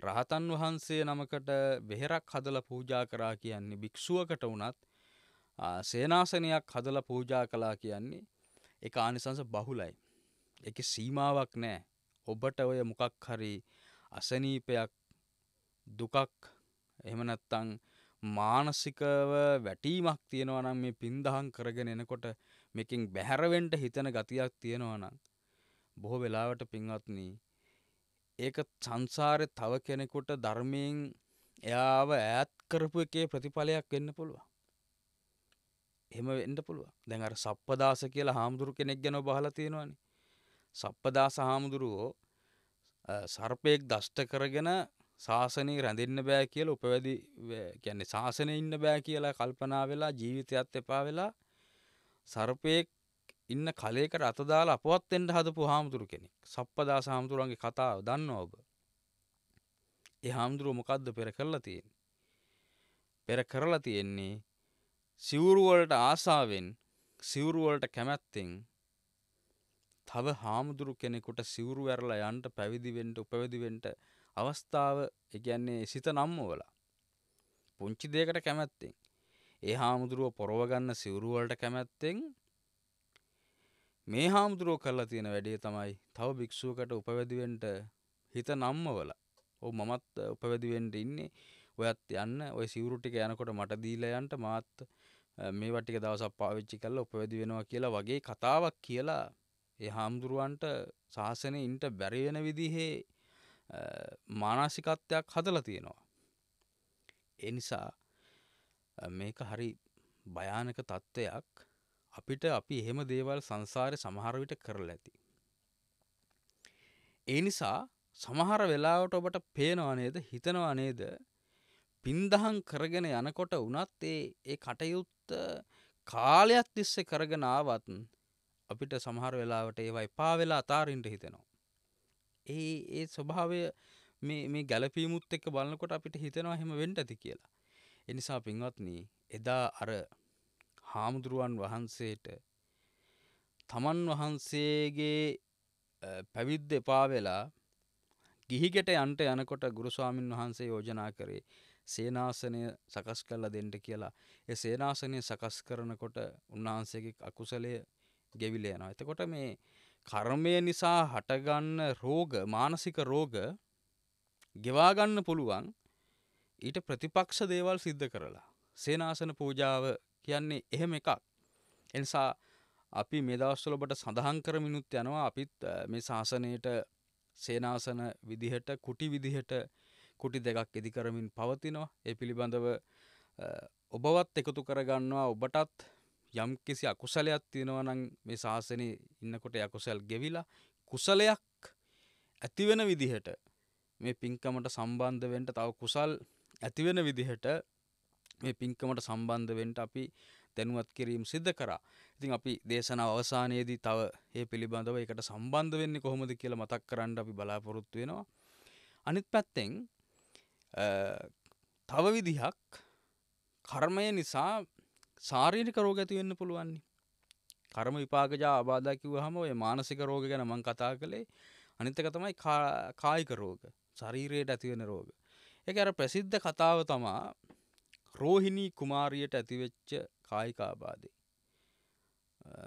රහතන් වහන්සේ නමකට බෙහෙරක් හදලා පූජා කරා කියන්නේ භික්ෂුවකට වුණත් සේනාසනයක් හදලා පූජා කළා කියන්නේ ඒක ආනිසංස බහුලයි. ඒකේ සීමාවක් නැහැ. ඔබට ඔය මොකක් හරි අසනීපයක් දුකක් එහෙම නැත්තං මානසිකව වැටීමක් තියෙනවා නම් මේ පින්දහම් කරගෙන එනකොට මේකෙන් බැහැරවෙන්න හිතන ගතියක් තියෙනවා නම් බොහෝ වෙලාවට පින්වත්නි ඒක සංසාරේ තව කෙනෙකුට ධර්මයෙන් එයාව ඈත් කරපු එකේ ප්‍රතිඵලයක් වෙන්න පුළුවන්. එහෙම වෙන්න පුළුවන්. දැන් අර සප්පදාස කියලා හාමුදුරු කෙනෙක් ගැන බහලා තියෙනවානේ. සප්පදාස හාමුදුරුවෝ සර්පයෙක් දෂ්ට කරගෙන ශාසනය රැඳන්න බෑ කියල උපවැදි කියන්නේ ශාසනය ඉන්න බෑ කියලා කල්පනා වෙලා ජීවිතයත් එපා වෙලා සර්පයෙක් ඉන්න කලේකට අතදාලා අපවත්තෙන්ට හදපු හාමුදුරු කෙනෙක් සප්පදා හාමුදුරුවන්ගේ කතාව දන්න ඔබ ඒ හාමුදුරුව මොකක්ද පෙර කරලා තියෙන් පෙර කරලා තියෙන්නේ සිවුරුවලට ආසාවෙන් සිවුරුවලට කැමැත්තෙන් තව හාමුදුරු කෙනෙකුට සිවුරු ඇරලා යන්න පැවිදි වෙන්න උපවිදි වෙන්න අවස්ථාව ඒ කියන්නේ සිත නම්මවලා පුංචි දෙයකට කැමැත්තෙන් ඒ හාමුදුරුව පොරව ගන්න සිවුරු වලට කැමැත්තෙන් මේ හාමුදුරුව කරලා තියෙන වැඩේ තමයි තව භික්ෂුවකට උපවැදිවෙන්න හිත නම්මවල. ඔව් මමත් උපවැදිවෙන්න ඉන්නේ. ඔයත් යන්න ඔය සිවුරු ටික යනකොට මට දීලා යන්න මාත් මේවා ටික දවසක් පාවිච්චි කරලා උපවැදි වෙනවා කියලා වගේ කතාවක් කියලා ඒ හාමුදුරුවන්ට ශාසනය ඉන්ට බැරිවෙන විදිහේ මානසිකත්වයක් හදල තියෙනවා. එනිසා මේක හරි භයානක තත්ත්වයක් අපිට අපි එහෙම දේවල් සංසාරය සමහරවිට කරල ඇති. ඒ නිසා සමහර වෙලාවට ඔබට පේනවා නේද හිතනවා නේද පින්දහන් කරගෙන යනකොට වනත් ඒ කටයුත්ත කාලයක් තිස්සේ කරගෙන ආවත්න් අපිට සමහර වෙලාවට ඒවයි පාවෙලා අතාරින්ට හිතෙනවා. ඒ ඒ ස්වභාවය මේ ගැලපීමුත් එක්ක බලන්නකොට අපිට හිතෙනවා හෙම වෙන්ට ඇති කියලා. එනිසා පින්වත්නී එදා අර හාමුදුරුවන් වහන්සේට තමන් වහන්සේගේ පැවිද්ද එපා වෙලා ගිහිගෙට යන්ට යනකොට ගුරුස්වාමින් වහන්සේ යෝජනා කරේ සේනාසනය සකස් කරලා දෙන්ට කියලා ඒ සේනාසනය සකස් කරනකොට උන්වහන්සේගේ අකුසලය ගෙවිල යනවා. එතකොට මේ කර්මය නිසා හටගන්න රෝග මානසික රෝග ගෙවාගන්න පුළුවන් ඊට ප්‍රතිපක්ෂ දේවල් සිද්ධ කරලා. සේනාසන පූජාව කියන්නේ එහෙම එකක්. එනිසා අපි මේ දවස්වලබට සඳහන් කරමිනුත් යනවා අපිත් මේ ශාසනයට සේනාසන විදිහට කුටි විදිහට කුටි දෙකක් ඉදි කරමින් පවතිනවා. ඒ පිළිබඳව ඔබවත් එකතු කරගන්නවා ඔබටත් යම් කිසි අකුසලයක් තියෙනවා නම් මේ ශාසනයේ ඉන්නකොට අකුසල් ගෙවිලා කුසලයක් ඇතිවෙන විදිහට මේ පින්කමට සම්බන්ධ වෙන්න තව කුසල් ඇතිවෙන විදිහට මේ පින්කමට සම්බන්ධ වෙන්න අපි දැනුවත් කිරීම සිද්ධ කරා. ඉතින් අපි දේශනාව අවසානයේදී තව මේ පිළිබඳව ඒකට සම්බන්ධ වෙන්නේ කොහොමද කියලා මතක් කරන්න අපි බලාපොරොත්තු වෙනවා. අනිත් පැත්තෙන් තව විදිහක් කර්මය නිසා ශාරීරික රෝග ඇති වෙන්න පුළුවන්නේ. කර්ම විපාකජා ආබාධා කිව්වහම ඔය මානසික රෝග ගැන මම කතා කළේ. අනිත් එක තමයි කායික රෝග. ශරීරයට ඇති වෙන රෝග. ඒක අර ප්‍රසිද්ධ කතාව තමා රෝහිණී කුමාරියට ඇතිවෙච්ච කායික ආබාධේ.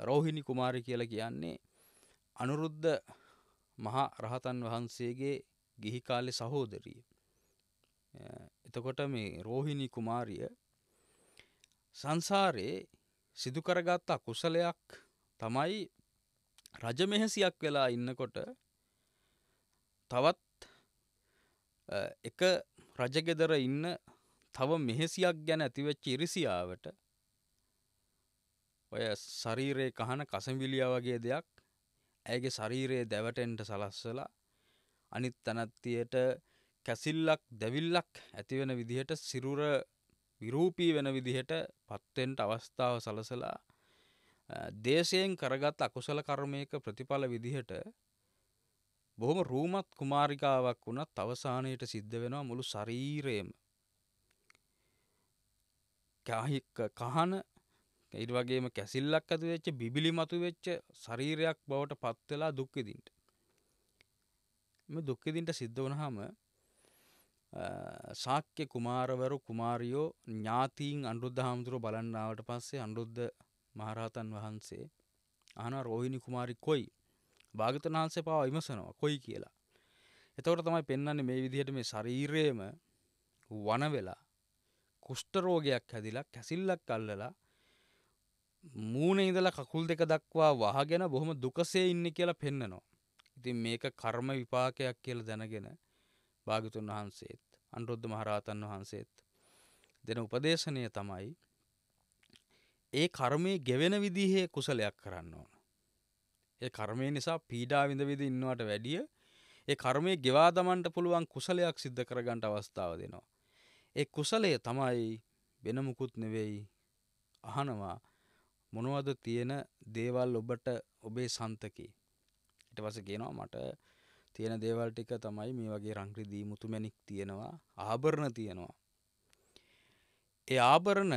රෝහිණී කුමාරි කියලා කියන්නේ අනුරුද්ධ මහා රහතන් වහන්සේගේ ගිහි කාලේ සහෝදරිය. එතකොට මේ රෝහිණී කුමාරිය සංසාරයේ සිදුකරගත්ත අකුසලයක් තමයි රජ මෙහෙසියක් වෙලා ඉන්නකොට තවත් එක රජගෙදර ඉන්න තව මෙහෙසියක් ගැන ඇතිවෙච්ච ඉරිසියාවට ඔය ශරීරයේ කහන කසඹිලියා වගේ දෙයක් ඇයගේ ශරීරයේ දැවටෙන්ට සලස්සලා අනිත් තනත්තියට කැසිල්ලක් දැවිල්ලක් ඇතිවෙන විදිහට සිරුර විරූපී වෙන විදිහට පත්වෙන්ට අවස්ථාව සලසලා දේශයෙන් කරගත් අකුසල කර්මයක ප්‍රතිඵල විදිහට බොහොම රූමත් කුමාරිකාවක් වුණත් අවසානයට සිද්ධ වෙනවා මුළු ශරීරයම කාහික කහන ඊට වගේම කැසිල්ලක් ඇති වෙච්ච බිබිලි මතු වෙච්ච ශරීරයක් බවට පත් වෙලා දුක් විඳින්න. මේ දුක් විඳින්න සිද්ධ වුණාම ශාක්‍ය කුමාරවරු කුමාරියෝ ඥාතීන් අනුරුද්ධ හාමුදුරුව බලන්නාවට පස්සේ අනුරුද්ධ මහරහතන් වහන්සේ අහනවා රෝහිණි කුමාරි කොයි භාගතුන් වහන්සේ පාව විමසනවා කොයි කියලා. එතකොට තමයි පෙන්වන්නේ මේ විදිහට මේ ශරීරයේම වන වෙලා කුෂ්ඨ රෝගයක් හැදිලා කැසිල්ලක් අල්ලලා මූණේ ඉඳලා කකුල් දෙක දක්වා වහගෙන බොහොම දුකසේ ඉන්නේ කියලා පෙන්නනවා. ඉතින් මේක කර්ම විපාකයක් කියලා දැනගෙන භාගතුන් වහන්සේත් අනුරුද්ධ මහරහතන් වහන්සේත් දෙන උපදේශනය තමයි ඒ කර්මයේ ගෙවෙන විදිහේ කුසලයක් කරන්න ඕන. ඒ කර්මය නිසා පීඩා විඳ විඳ ඉන්නවට වැඩිය ඒ කර්මයේ ගෙවා දමන්න පුළුවන් කුසලයක් සිද්ධ කරගන්න අවස්ථාව දෙනවා. ඒ කුසලය තමයි වෙන මුකුත් නෙවෙයි අහනවා මොනවද තියෙන දේවල් ඔබට ඔබේ සන්තකේ. ඊට පස්සේ කියනවා මට තියෙන දේවල් ටික තමයි මේ වගේ රංග්‍රී දී මුතුමැණික් තියෙනවා ආභරණ තියෙනවා. ඒ ආභරණ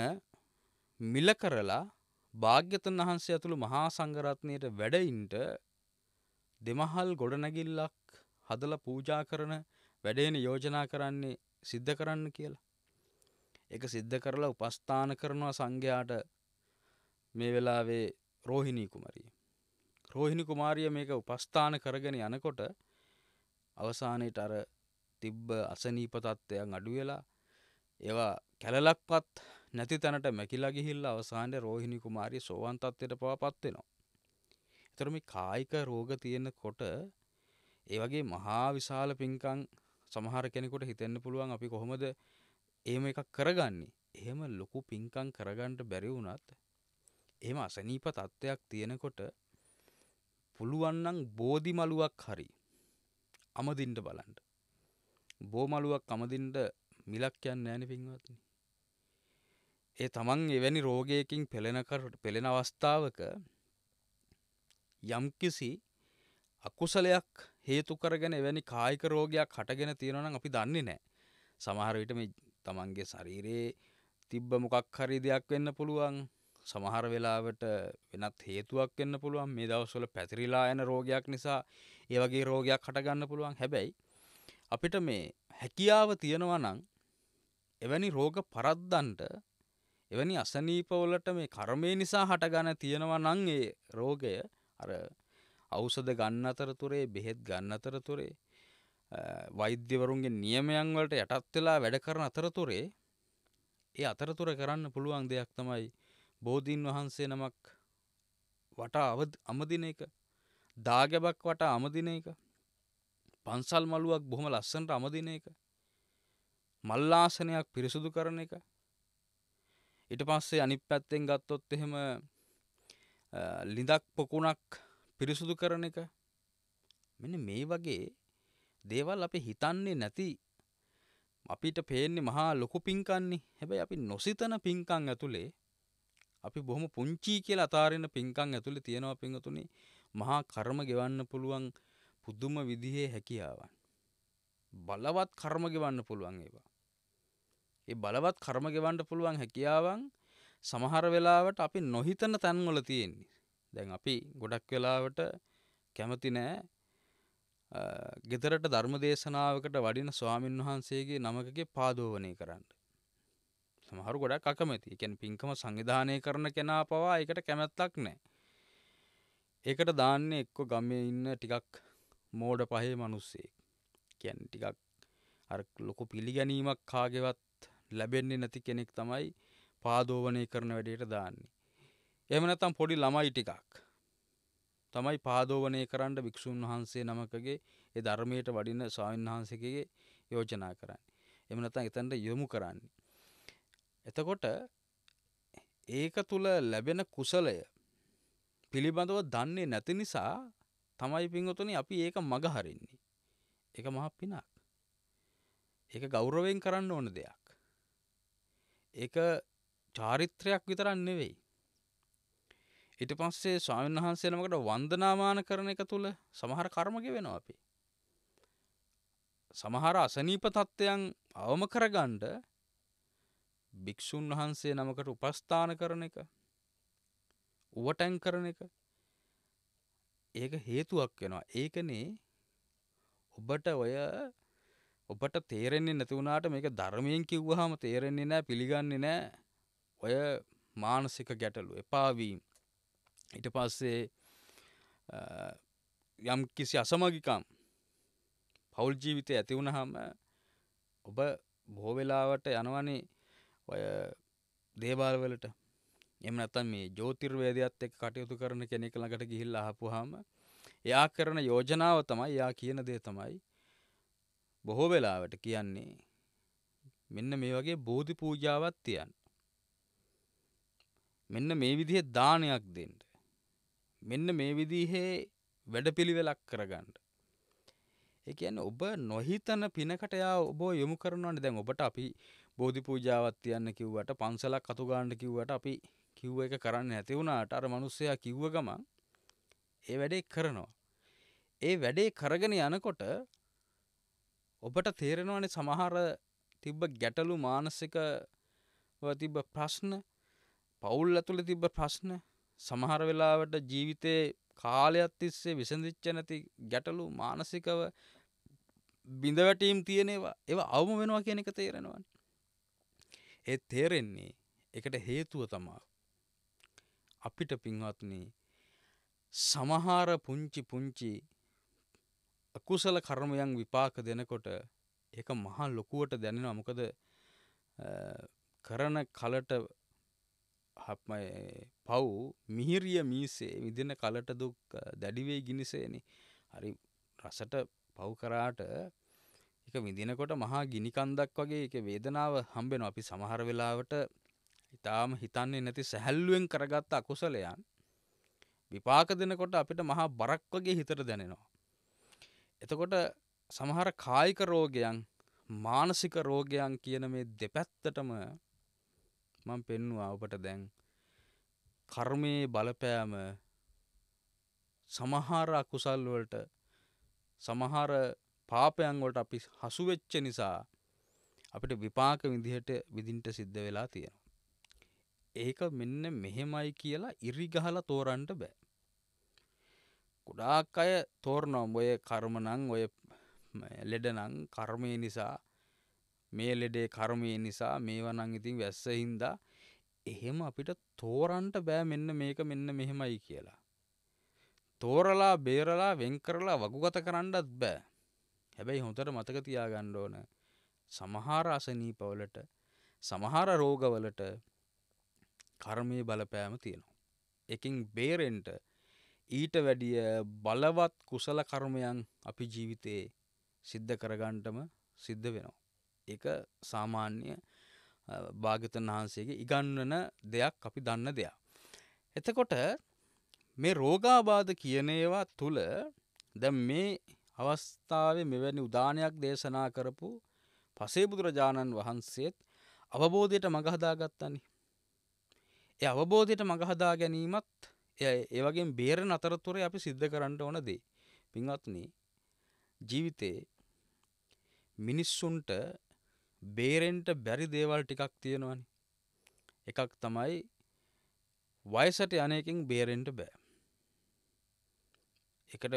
මිල කරලා භාග්‍යතුන් වහන්සේ ඇතුළු මහා සංඝරත්නයට වැඩඉන්ට දෙමහල් ගොඩනැගිල්ලක් හදලා පූජා කරන වැඩේන යෝජනා කරන්නේ සිද්ධ කරන්න කියලා. ඒක සිද්ධ කරලා උපස්ථාන කරනවා සංඝයාට මේ වෙලාවේ රෝහිණී කුමරිය. රෝහිණි කුමාරිය මේක උපස්ථාන කරගෙන යනකොට අවසානයේට අර තිබ්බ අසනීප තත්ත්වයන් අඩු වෙලා ඒවා කැලලක්වත් නැති තැනට මැකිලා ගිහිල්ලා අවසානයේ රෝහිණී කුමාරිය සෝවන් තත්ත්වයට පවාපත් වෙනවා. ඒතර මේ කායික රෝග තියෙනකොට ඒ වගේ මහා විශාල පින්කම් සමහර කෙනෙකුට හිතෙන්න පුළුවන් අපි කොහොමද එහෙම එකක් කරගන්නේ? එහෙම ලොකු පින්කම් කරගන්න බැරි වුණත් එහෙම අසනීප තත්ත්වයක් තියෙනකොට පුළුවන් නම් බෝධිමලුවක් හරි අමදින්ට බලන්ට. බෝමලුවක් අමදින්ට මිලක් යන්න ෑන පින්වත්න. ඒ තමන් එවැනි රෝගයකින් පෙළෙනකරට පෙළෙන අවස්ථාවක යම්කිසි අකුසලයක් හේතු කරගෙන එවැනි කායික රෝගයක් හටගෙන තියෙනවනම් අපි දන්නේ නෑ. සමහර විට මේ තමන්ගේ ශරීරයේ තිබ්බ මොකක් හරි දෙයක් වෙන්න පුළුවන්. සමහර වෙලාවට වෙනත් හේතුවක් වෙන්න පුළුවන්. මේ දවස්වල පැතිරිලා යන රෝගයක් නිසා ඒ වගේ රෝගයක් හටගන්න පුළුවන් හැබැයි අපිට මේ හැකියාව තියෙනවා නම් එවැනි රෝග පරද්දන්ට එවැනි අසනීපවලට මේ කර්මය නිසා හටගන්න තියෙනවා නම් ඒ රෝගය අර ඖෂධ ගන්න අතරතුරේ බෙහෙත් ගන්න අතරතුරේ වෛද්‍යවරුන්ගේ නියමයන් වලට යටත් වෙලා වැඩ කරන අතරතුරේ ඒ අතරතුර කරන්න පුළුවන් දෙයක් තමයි බෝධීන් වහන්සේ නමක් වටා අවදින එක දාගැබක් වට අමදින එක පන්සල් මළුවක් බොහොම ලස්සනට අමදින එක මල්ලාසනයක් පිරිසුදු කරන එක ඊට පස්සේ අනිත් පැත්තෙන් ගත්තොත් එහෙම ලිඳක් පොකුණක් පිරිසුදු කරන එක මෙන්න මේ වගේ දේවල් අපි හිතන්නේ නැති අපිට පේන්නේ මහා ලොකු පින්කන්නේ හැබැයි අපි නොසිතන පින්කම් ඇතුලේ අපි බොහොම පුංචි කියලා අතාරින පින්කම් ඇතුලේ තියෙනවා පින්වතුනි මහා කර්ම ගෙවන්න පුළුවන් පුදුම විදිහේ හැකියාවන්. බලවත් කර්ම ගෙවන්න පුළුවන් ඒවා. ඒ බලවත් කර්ම ගෙවන්න පුළුවන් හැකියාවන් සමහර වෙලාවට අපි නොහිතන තැන්වල තියෙන්නේ. දැන් අපි ගොඩක් වෙලාවට කැමති නෑ ගෙදරට ධර්ම දේශනාවකට වඩින ස්වාමීන් වහන්සේගේ නමකගේ පාදෝවනය කරන්න. සමහරු ගොඩක් අකමැති. ඒ කියන්නේ පින්කම සංවිධානය කරන කෙනා පවා ඒකට කැමැත්තක් නැහැ. ඒකට දාන්නේ එක්ක ගමේ ඉන්න ටිකක් මෝඩ පහේ මනුස්සේ කියැන් ටිකක් අ ලොකු පිළිගැනීමක් කාගෙවත් ලැබෙන්නේ නැති කෙනෙක් තමයි පාදෝවනය කරන වැඩට දාන්නේ. එමනතම් පොඩි ළමයි ටිකක් තමයි පාදෝවනය කරන්න භික්‍ෂූන් වහන්සේ නමකගේ ඒ ධර්මයට වඩින්න ස්වාමන් වහන්සකගේ යෝජනා කරන්න. එමනතන් එතැන්ට යොමු කරන්නේ. එතකොට ඒක තුළ ලැබෙන කුසලය පිළිබඳව දන්නේ නැති නිසා තමයි පින්වතුනි අපි ඒක මගහරින්නේ. ඒක මහ පිනක්. ඒක ගෞරවයෙන් කරන්න ඕන දෙයක්. ඒක චාරිත්‍රයක් විතරක් නෙවෙයි. ඊට පස්සේ ස්වාමීන් වහන්සේලමකට වන්දනාමාන කරන එක තුල සමහර කර්ම ගෙවෙනවා අපි. සමහර අසනීප තත්ත්වයන් අවම කරගන්න භික්ෂුන් වහන්සේ නමකට උපස්ථාන කරන එක ඕවටැන් කරන එක ඒක හේතුවක් වෙනවා. ඒකනේ ඔබට ඔය ඔබට තේරෙන්නේ නැති වුණාට මේක ධර්මයෙන් කිව්වහම තේරෙන්නේ නැහැ පිළිගන්නේ නැහැ. ඔය මානසික ගැටලු එපා වීම. ඊට පස්සේ යම් කිසි අසමගිකම් පෞල් ජීවිතය ඇති වුණාම ඔබ බොහෝ වෙලාවට යනවනේ ඔය දේවල් වලට එහෙම නැත්නම් මේ ජ්‍යොතිර්වේදයත් එක්ක කටයුතු කරන කෙනෙක් ළඟට ගිහිල්ලා අහපුවාම එයා කරන යෝජනාව තමයි එයා කියන දේ තමයි බොහෝ වෙලාවට කියන්නේ මෙන්න මේ වගේ බෝධි පූජාවක් තියන්න. මෙන්න මේ විදිහේ දානයක් දෙන්න. මෙන්න මේ විදිහේ වැඩපිළිවෙලක් කරගන්න. ඒ කියන්නේ ඔබ නොහිතන පිනකට යා ඔබ යොමු කරනවානේ දැන් ඔබට අපි බෝධි පූජාවක් තියන්න කිව්වට පන්සලක් අතු ගන්න කිව්වට අපි කිව්ව එක කරන්න නැති වුණාට අර මිනිස්සයා කිව්ව ගමන් ඒ වැඩේ කරනවා. ඒ වැඩේ කරගෙන යනකොට ඔබට තේරෙනවනේ සමහර තිබ්බ ගැටලු මානසික තිබ්බ ප්‍රශ්න පවුල් ඇතුළේ තිබ්බ ප්‍රශ්න සමහර වෙලාවට ජීවිතේ කාලයක් තිස්සේ විසඳිච්ච නැති ගැටලු මානසිකව බිඳවැටීම් තියෙන ඒවා ඒවා අවම වෙනවා කියන එක තේරෙනවනේ. ඒ තේරෙන්නේ ඒකට හේතුව තමයි අපිට පින්වත්නි සමහර පුංචි පුංචි අකුසල කර්මයන් විපාක දෙනකොට ඒක මහා ලොකුවට දැනෙනවා මොකද කරන කලට පව් මිහිරිය මීසේ විදින කලට දුක් දැඩිවේ ගිනිසේනි හරි රසට පව් කරාට එක විදිනකොට මහා ගිනිකන්දක් වගේ එක වේදනාව හම්බෙන අපි සමහර වෙලාවට ඉතාම හිතන්නේ නැති සැහැල්ලුවෙන් කරගත්ත අකුසලයන් විපාක දෙනකොට අපිට මහා බරක් වගේ හිතට දැනෙනවා. එතකොට සමහර කායික රෝගයන් මානසික රෝගයන් කියන මේ දෙපැත්තටම මම පෙන්නවා ඔබට දැන් කර්මයේ බලපෑම සමහර අකුසල් වලට සමහර පාපයන් වලට අපි හසු වෙච්ච නිසා අපිට විපාක විදිහට විඳින්න සිද්ධ වෙලා තියෙනවා. ඒක මෙන්න මෙහෙමයි කියලා ඉරි ගහලා තෝරන්න බෑ. ගොඩාක් අය තෝරනවා ඔය කර්ම නම් ඔය ලෙඩ නම් කර්මය නිසා මේ ලෙඩේ කර්මය නිසා මේවා නම් ඉතින් වැස්ස හින්දා එහෙම අපිට තෝරන්ට බෑ මෙන්න මේක මෙන්න මෙහෙමයි කියලා. තෝරලා බේරලා වෙන් කරලා වගුගත කරන්නත් බෑ. හැබැයි හොඳට මතක තියාගන්න ඕන. සමහර අසනීපවලට සමහර රෝගවලට කර්මය බලපෑම තියෙනවා. එකින් බේරෙන්ට ඊට වැඩිය බලවත් කුසල කර්මයන් අපි ජීවිතයේ සිද්ධ කරගන්ටම සිද්ධ වෙනවා. එක සාමාන්‍ය භාගතන් වහන්සේගේ ඉගන්නන දෙයක් අපි දන්න දෙයක්. එතකොට මේ රෝගාබාධ කියන ඒවා තුළ දැ මේ අවස්ථාව මෙවැනි උදානයක් දේශනා කරපු පසේ බුදුරජාණන් වහන්සේත් අවබෝධයට මඟහදාගත්තනි ඒ අවබෝධයට මඟහදා ගැනීමත් ඒවගේ බේරෙන අතරතුරේ අපි සිද්ධ කරන්න ඕන දේ. පින්වත්නි ජීවිතේ මිනිස්සුන්ට බේරෙන්ට බැරි දේවල් ටිකක් තියෙනවනි. එකක් තමයි වයසට යනයකින් බේරෙන්ට බෑ. එකට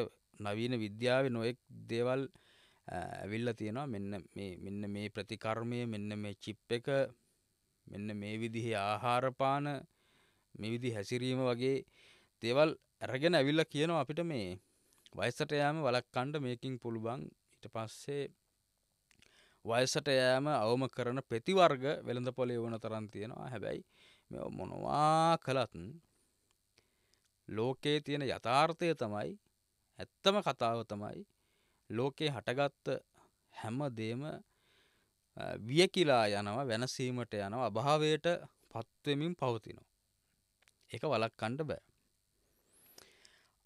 නවීන විද්‍යාව නොයෙක් දේවල් ඇවිල්ල තියෙනවා මෙන්න මෙන්න මේ ප්‍රතිකර්මය මෙන්න මේ චිප් එක මෙන්න මේ විදිහේ ආහාරපාන මේ විදි හැසිරීම වගේ තේවල් ඇරගෙන ඇවිල්ල කියනවා අපිට මේ වයසට යෑම වලක්කණ්ඩ මේකින් පුළුවන් ඊට පස්සේ වයසට යෑම අවම කරන ප්‍රතිවර්ග වෙළඳ පොලේ වන තරම් තියෙනවා හැබැයි මෙ මොනවා කළත් ලෝකයේ තියෙන යථාර්ථය තමයි ඇත්තම කතාව තමයි ලෝකේ හටගත්ත හැම දේම වියකිලා යනවා වෙනසීමට යනවා අභාවයට පත්වෙමින් පවතිනවා. ඒක වළක්වන්න බෑ.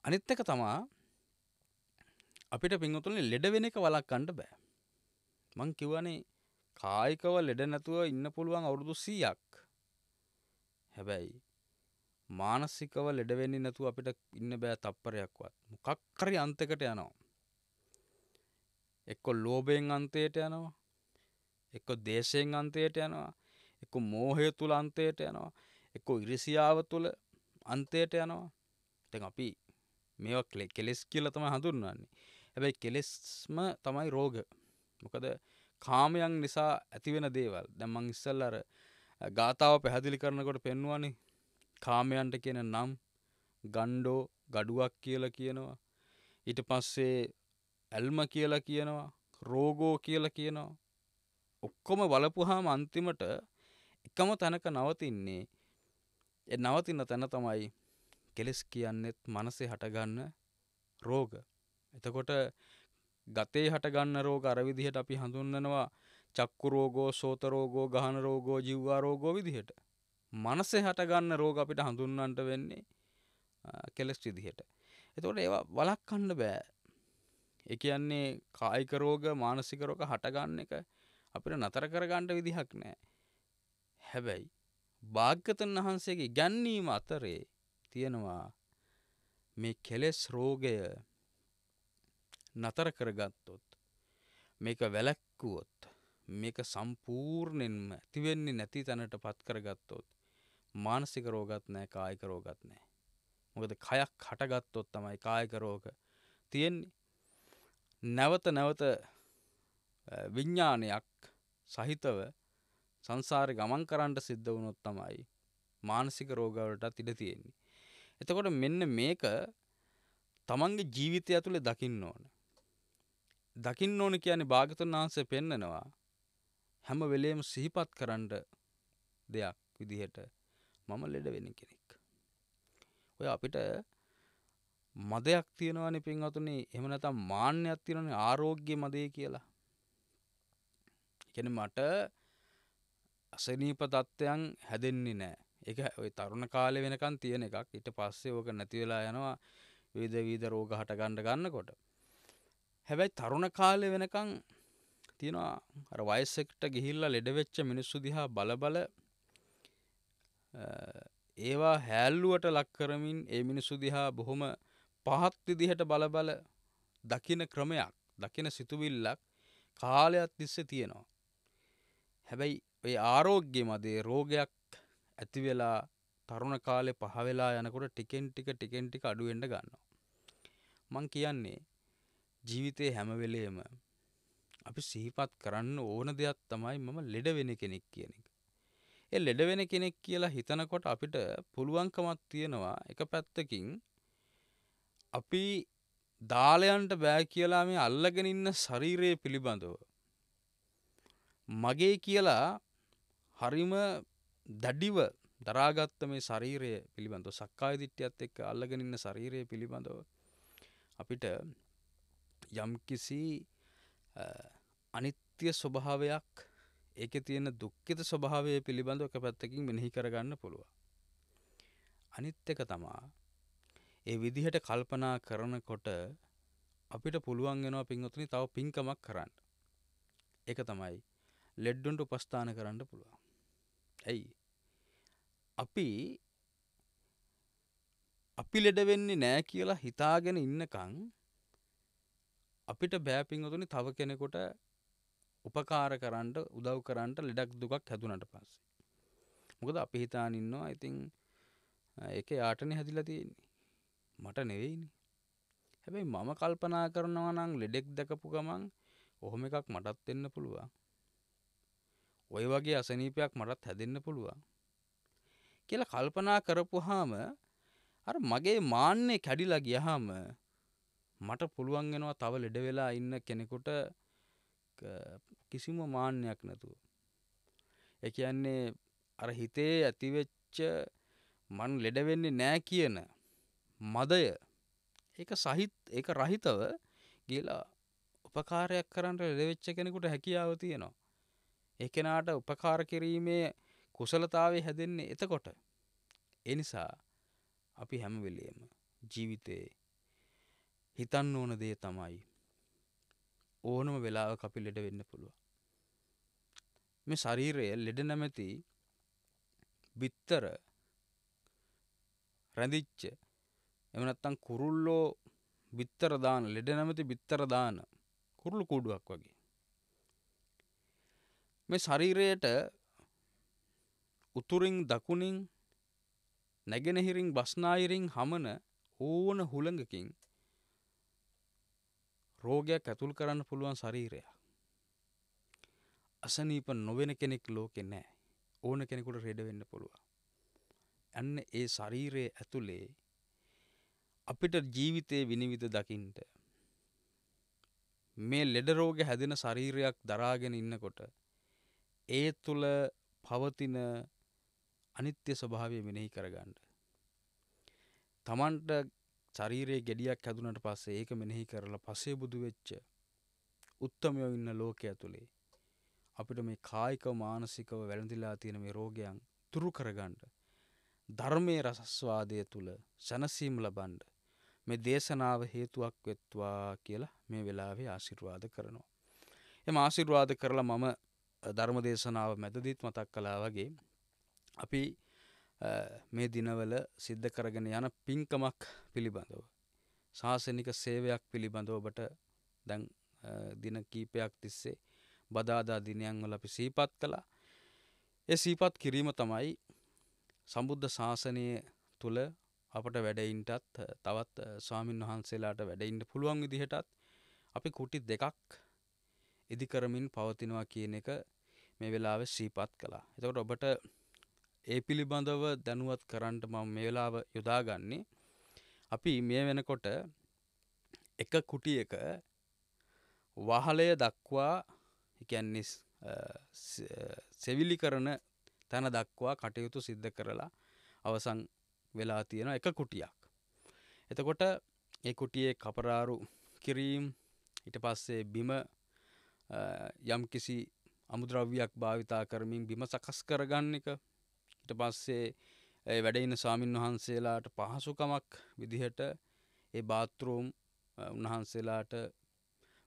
අනිත් එක තමා අපිට පින්වතුනි ලෙඩ වෙන එක වළක්වන්න බෑ. මං කියවනේ කායිකව ලෙඩ නැතුව ඉන්න පුළුවන් අවුරුදු 100ක්. හැබැයි මානසිකව ලෙඩ වෙන්නේ නැතුව අපිට ඉන්න බෑ තප්පරයක්වත්. මොකක් හරි අන්තයකට යනවා. එක්ක ලෝභයෙන් අන්තයට යනවා. එක්ක දේශයෙන් අන්තයට යනවා එක්ක මෝහය තුළ අන්තයට යනවා එක්ක ඉරිසියාව තුළ අන්තයට යනවා තැන් අපි මේවා කලේ කෙලෙස් කියල තම හඳුන්වන්නේ හැබැයි කෙලෙස්ම තමයි රෝග මොකද කාමයන් නිසා ඇතිවෙන දේවල් දැම්මං ඉස්සල් අර ගාථාව පැහැදිලි කරනකොට පෙන්වානි කාමයන්ට කියන නම් ගණ්ඩෝ ගඩුවක් කියලා කියනවා ඊට පස්සේ ඇල්ම කියලා කියනවා රෝගෝ කියලා කියනවා ඔක්කොම බලපුහාම අන්තිමට එකම තැනක නවතින්නේ ඒ නවතින තැන තමයි කෙලස් කියන්නේත් මනසේ හටගන්න රෝග. එතකොට ගතේ හටගන්න රෝග අර විදිහට අපි හඳුන්වනවා චක්කු රෝගෝ, සෝත රෝගෝ, ගහන රෝගෝ, ජීවා රෝගෝ විදිහට. මනසේ හටගන්න රෝග අපිට හඳුන්වන්නට වෙන්නේ කෙලස් විදිහට. එතකොට ඒවා වළක්වන්න බෑ. ඒ කියන්නේ කායික රෝග, මානසික රෝග හටගන්න එක අපිට නතර කරගන්න විදිහක් නෑ. හැබැයි භාග්‍යතුන් වහන්සේගේ ගැන්වීම අතරේ තියෙනවා මේ කෙලෙස් රෝගය නතර කරගත්තොත් මේක වැලැක්කුවොත් මේක සම්පූර්ණයෙන්ම ඇති වෙන්නේ නැති තැනට පත් කරගත්තොත් මානසික රෝගත් නැහැ කායික රෝගත් නැහැ. මොකද කයක් හටගත්තොත් තමයි කායික රෝග තියෙන්නේ. නැවත නැවත විඤ්ඥානයක් සහිතව සංසාරය ගමන් කරන්නට සිද්ධ වුණොත් තමයි මානසික රෝගවලටත් ඉඩ තියෙන්නේ. එතකොට මෙන්න මේක තමන්ගේ ජීවිතය ඇතුළේ දකින්න ඕන. දකින්න ඕන කියන්නේ භාගතුන් වහන්සේ පෙන්නනවා හැම වෙලේම සිහිපත් කරන්න දෙයක් විදිහට මම ලෙඩ වෙන කෙනෙක්. ඔය අපිට මදයක් තියෙනවනේ පින්වතුනි එහෙම නැත්නම් මාන්නයක් තියෙනවනේ ආරෝග්‍ය මදේ කියලා. එකන මට අසනීප තත්ත්වයන් හැදෙන්නේ නෑ එක ඔය තරුණ කාලෙ වෙනකන් තියෙන එකක් ඊට පස්සේ ඕක නැතිවෙලා යනවා විවිධ විවිධ රෝග හට ගන්න ගන්නකොට හැබැයි තරුණ කාලෙ වෙනකන් තියෙනවා අර වයසෙකට ගිහිල්ලා ලෙඩ වෙච්ච මිනිස්සු දිහා බලබල ඒවා හැල්ලුවට ලක් කරමින් ඒ මිනිස්සු දිහා බොහොම පහත් විදිහට බලබල දකින ක්‍රමයක් දකින සිතුවිල්ලක් කාලයක් තිස්සේ තියෙනවා හැබැයි ඔය ආරෝග්‍ය මදේ රෝගයක් ඇතිවෙලා තරුණ කාලෙ පහවෙලා යනකොට ටිකෙන් ටික ටිකෙන් ටික අඩුවෙන්ඩ ගන්නවා. මං කියන්නේ ජීවිතය හැමවෙලේම අපි සිහිපත් කරන්න ඕන දෙයක් තමයි මම ලෙඩවෙන කෙනෙක් කියන එක. එ ලෙඩවෙන කෙනෙක් කියලා හිතනකොට අපිට පුළුවන්කමත් තියෙනවා එක පැත්තකින් අපි දාලයන්ට බෑ කියලා මේ අල්ලගෙන ඉන්න ශරීරයේ පිළිබඳව මගේ කියලා හරිම දැඩිව දරාගත්ත මේ ශරීරය පිළිබඳව සක්කාය දිට්ඨියත් එක්ක අල්ලගෙන ඉන්න ශරීරය පිළිබඳව අපිට යම්කිසි අනිත්‍ය ස්වභාවයක් ඒකේ තියෙන දුක්ඛිත ස්වභාවය පිළිබඳව එක පැත්තකින් මෙනෙහි කරගන්න පුළුවන්. අනිත් එක තමා ඒ විදිහට කල්පනා කරනකොට අපිට පුළුවන් වෙනවා පින්වතුනි තව පින්කමක් කරන්න. ඒක තමයි ලෙඩ්ඩුන්ට උපස්ථාන කරන්න පුළුවන්. ඇයි. අපි අපි ලෙඩ වෙන්නේ නෑ කියලා හිතාගෙන ඉන්නකං අපිට බෑපිංහතුනි තව කෙනෙකොට උපකාර කරන්නට උදව් කරන්නට ලෙඩක් දුකක් හැදුනට පස්සේ. මොකද අපි හිතාන ඉන්නවා ඉතින් ඒක යාටන හැදිලා තියෙන්නේ මට නෙවෙයිනි. හැබැයි මම කල්පනා කරනවා නම් ලෙඩෙක් දැකපු ගමන් ඔහොම එකක් මටත් වෙන්න පුළුවන්. ඔය වගේ අසනීපයක් මටත් හැදෙන්න පුළුවන් කියලා කල්පනා කරපුවාම අර මගේ මාන්නේ කැඩිලා ගියාම මට පුළුවන් වෙනවා තව ලෙඩ වෙලා ඉන්න කෙනෙකුට කිසිම මාන්නයක් නැතුව. ඒ කියන්නේ අර හිතේ ඇතිවෙච්ච මන් ලෙඩ වෙන්නේ නැහැ කියන මදය ඒක සහිත ඒක රහිතව ගිහලා උපකාරයක් කරන්න ලෙඩ වෙච්ච කෙනෙකුට හැකියාව තියෙනවා. එකෙනාට උපකාර කිරීමේ කුසලතාවේ හැදෙන්නේ එතකොට. ඒ නිසා අපි හැම වෙලේම ජීවිතේ හිතන්න ඕන දේ තමයි ඕනම වෙලාවක අපි ලෙඩ වෙන්න පුළුවන්. මේ ශරීරය ලෙඩ නැමැති බිත්තර රැඳිච්ච එහෙම නැත්නම් කුරුල්ලෝ බිත්තර දාන ලෙඩ නැමැති බිත්තර දාන කුරුළු කූඩුවක් වගේ. මේ ශරීරයට උතුරින් දකුණින් නැගෙනහිරින් බස්නාහිරින් හමන ඕන හුළඟකින් රෝගයක් ඇතුල් කරන්න පුළුවන් ශරීරය. අසනීප නොවෙන කෙනෙක් ලෝකෙ නෑ ඕන කෙනෙකුට රෙඩ වෙන්න පුළුවන්. ඇන්න ඒ ශරීරයේ ඇතුලේ අපිට ජීවිතයේ විනිවිධ දකින්ට මේ ලෙඩ රෝග හැදෙන ශරීරයක් දරාගෙන ඉන්නකොට ඒ තුළ පවතින අනිත්‍ය ස්වභාවය මෙනෙහි කරගන්න. තමන්ට ශරීරයේ gediyak හැදුනට පස්සේ ඒක මෙනෙහි කරලා පසේ බුදු වෙච්ච උත්තමයෝ ඉන්න ලෝකය ඇතුලේ අපිට මේ කායිකව මානසිකව වැළඳිලා තියෙන මේ රෝගයන් දුරු කරගන්න ධර්මයේ රසස්වාදය තුල සනසීම ලබන්න මේ දේශනාව හේතුවක් වෙත්වා කියලා මේ වෙලාවේ ආශිර්වාද කරනවා. එම ආශිර්වාද කරලා මම ධර්ම දේශනාව මැදදීත් මතක් කළා වගේ අපි මේ දිනවල සිද්ධ කරගෙන යන පින්කමක් පිළිබඳව ශාසනික සේවයක් පිළිබඳව ඔබට දැන් දින කීපයක් තිස්සේ බදාදා දිනයන් වල අපි සීපත් කළා. ඒ සීපත් කිරීම තමයි සම්බුද්ධ ශාසනය තුල අපට වැඩයින්ටත් තවත් ස්වාමින් වහන්සේලාට වැඩයින්න පුළුවන් විදිහටත් අපි කුටි දෙකක් ඉදිකරමින් පවතිනවා කියන එක මේ වෙලාව ශ්‍රීපත් කළා. එතකොට ඔබට ඒ පිළිබඳව දැනුවත් කරන්නට මම මේ වෙලාව යොදාගන්නේ අපි මේ වෙනකොට එක කුටියක වහලය දක්වා කියන්නේ සෙවිලි කරන තැන දක්වා කටයුතු සිද්ධ කරලා අවසන් වෙලා තියෙන එක කුටියක්. එතකොට ඒ කුටියේ කපරාරු කිරීම් ඊට පස්සේ බිම යම්කිසි අමුද්‍රව්‍යයක් භාවිතා කරමින් බිම සකස් කරගන්න එක ඊට පස්සේ වැඩඉන්න ස්වාමින් වහන්සේලාට පහසුකමක් විදිහට ඒ බාත්‍රෝම් උන්වහන්සේලාට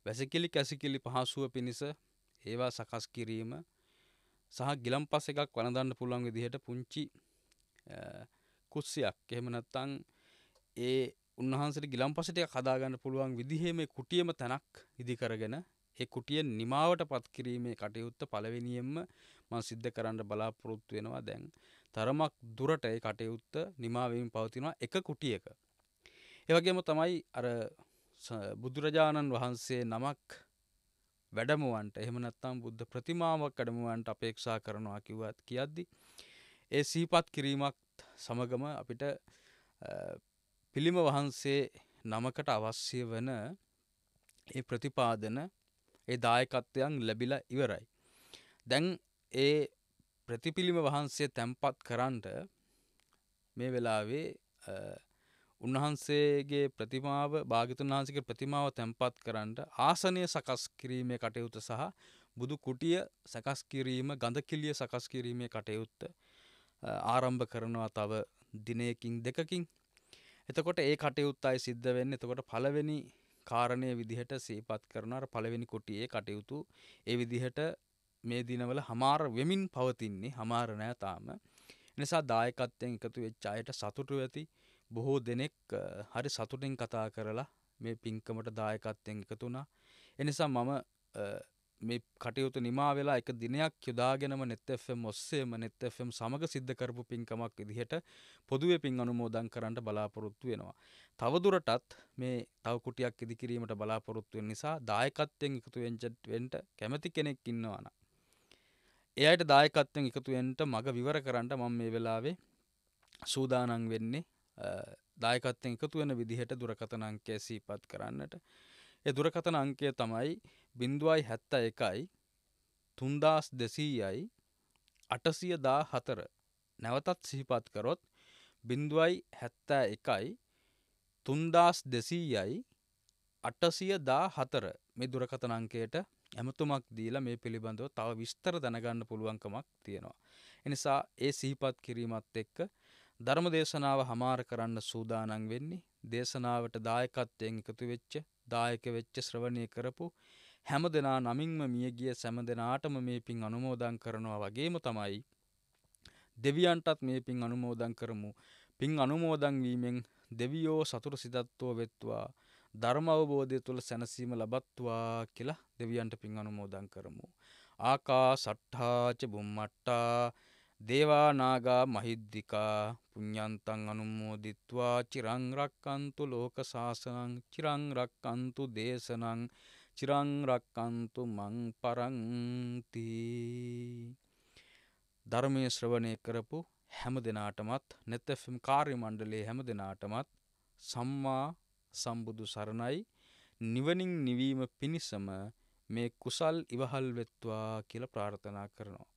වැසකිලි කැසිකිලි පහසුව පිණිස ඒවා සකස් කිරීම සහ ගිලම්පස් එකක් වනදන්න පුළුවන් විදිහට පුංචි කුස්සියක් එහෙම නැත්නම් ඒ උන්වහන්සේට ගිලම්පසට හදාගන්න පුළුවන් විදිහේ මේ කුටියම තැනක් ඉදි කරගෙන ඒ කුටිය නිමාවට පත්කිරීමේ කටයුත්ත පළවෙනියෙන්ම මම සිද්ධ කරන්න බලාපොරොත්තු වෙනවා දැන්. තරමක් දුරට ඒ කටයුත්ත නිමා වෙමින් පවතිනවා එක කුටියක. ඒ වගේම තමයි අර බුදුරජාණන් වහන්සේ නමක් වැඩමවන්ට එහෙම නැත්නම් බුද්ධ ප්‍රතිමාවක් වැඩමවන්ට අපේක්ෂා කරනවා කිව්වත් කියද්දි ඒ සීපත් කිරීමත් සමගම අපිට පිළිම වහන්සේ නමකට අවශ්‍ය වන ඒ ප්‍රතිපාදන ඒ දායකත්වයන් ලැබිලා ඉවරයි. දැන් ඒ ප්‍රතිපිලිම වහන්සේ තැන්පත් කරන්ට මේ වෙලාවේ උන්වහන්සේගේ ප්‍රතිමාව භාගිතුන් වහන්සේගේ ප්‍රතිමාව තැන්පත් කරන්නට ආසනය සකස් කිරීමේ කටයුත්ත සහ බුදු කුටිය සකස් කිරීම ගඳකිලිය සකස් කිරීමේ කටයුත්ත ආරම්භ කරනවා තව දිනයකින් දෙකකින් එතකොට ඒ කටයුත්තයි සිද්ධ වෙන්නේ එතකොට පළවෙනි කාරණය විදිහට සේපත් කරනර පළවෙනි කොටියේ කටයුතු ඒ විදිහට මේ දිනවල හමාර වෙමින් පවතින්නේ හමාර නෑ තාම. නිසා දායකත්වයෙන් එකතු වෙච්ච අයට සතුටු ඇති බොහෝ දෙනෙක් හරි සතුටින් කතා කරලා මේ පින්කමට දායකත්වයෙන් එකතුනා. එනිසා මම මේ කටයුතු නිමා වෙලා එක දිනයක් යොදාගෙනම netfm ඔස්සේම netfm සමග සිද්ධ කරපු පින්කමක් විදිහට පොදුවේ පින් අනුමෝදන් කරන්න බලාපොරොත්තු වෙනවා. තවදුරටත් මේ තව කුටියක් ඉදිකිරීමට බලාපොරොත්තු වෙන නිසා දායකත්වයෙන් එකතු වෙන්න කැමති කෙනෙක් ඉන්නවා නම් එයාට දායකත්වයෙන් එකතු වෙන්න මග විවර කරන්න මම මේ වෙලාවේ සූදානම් වෙන්නේ දායකත්වයෙන් එකතු වෙන විදිහට දුරකථන අංකය සීපත් කරන්නට ඒ දුරකථන අංකය තමයි 0.71යි 3200යි 814 නැවතත් සිහිපත් කරොත් 0.71යි 3200යි 814 මේ දුරකථන අංකයට ඇමතුමක් දීලා මේ පිළිබඳව තව විස්තර දැනගන්න පුළුවන්කමක් තියෙනවා. එනිසා ඒ සිහිපත් කිරීමත් එක්ක ධර්ම දේශනාව හමාර කරන්න සූදානන් වෙන්නේ දේශනාවට දායකත්වයෙන් එකතු වෙච්ච දායක වෙච්ච ශ්‍රවණය කරපු හැම දෙනා නමින්ම මියගිය සෑම දෙනාටම මේ පින් අනුමෝදන් කරනවා වගේම තමයි දෙවියන්ටත් මේ පින් අනුමෝදන් කරමු පින් අනුමෝදන් වීමෙන් දෙවියෝ සතුට සිතත්වෝ වෙත්වා ධර්ම අවබෝධය තුළ සැනසීම ලබත්වා කියලා දෙවියන්ට පින් අනුමෝදන් කරමු ආකා සට්ඨාච බුම්මට්ටා දේවානාගා මහිද්దికා පුඤ්ඤන්තං අනුමෝදිත්වා චිරං රක්칸තු ලෝක සාසනං චිරං රක්칸තු දේශනං චිරං රක්칸තු මං පරන්ති ධර්මයේ ශ්‍රවණය කරපු හැම දිනාටමත් netfm කාර්ය මණ්ඩලයේ හැම දිනාටමත් සම්මා සම්බුදු සරණයි නිවනින් නිවීම පිණිසම මේ කුසල් ඉවහල් වෙත්වා කියලා ප්‍රාර්ථනා කරනවා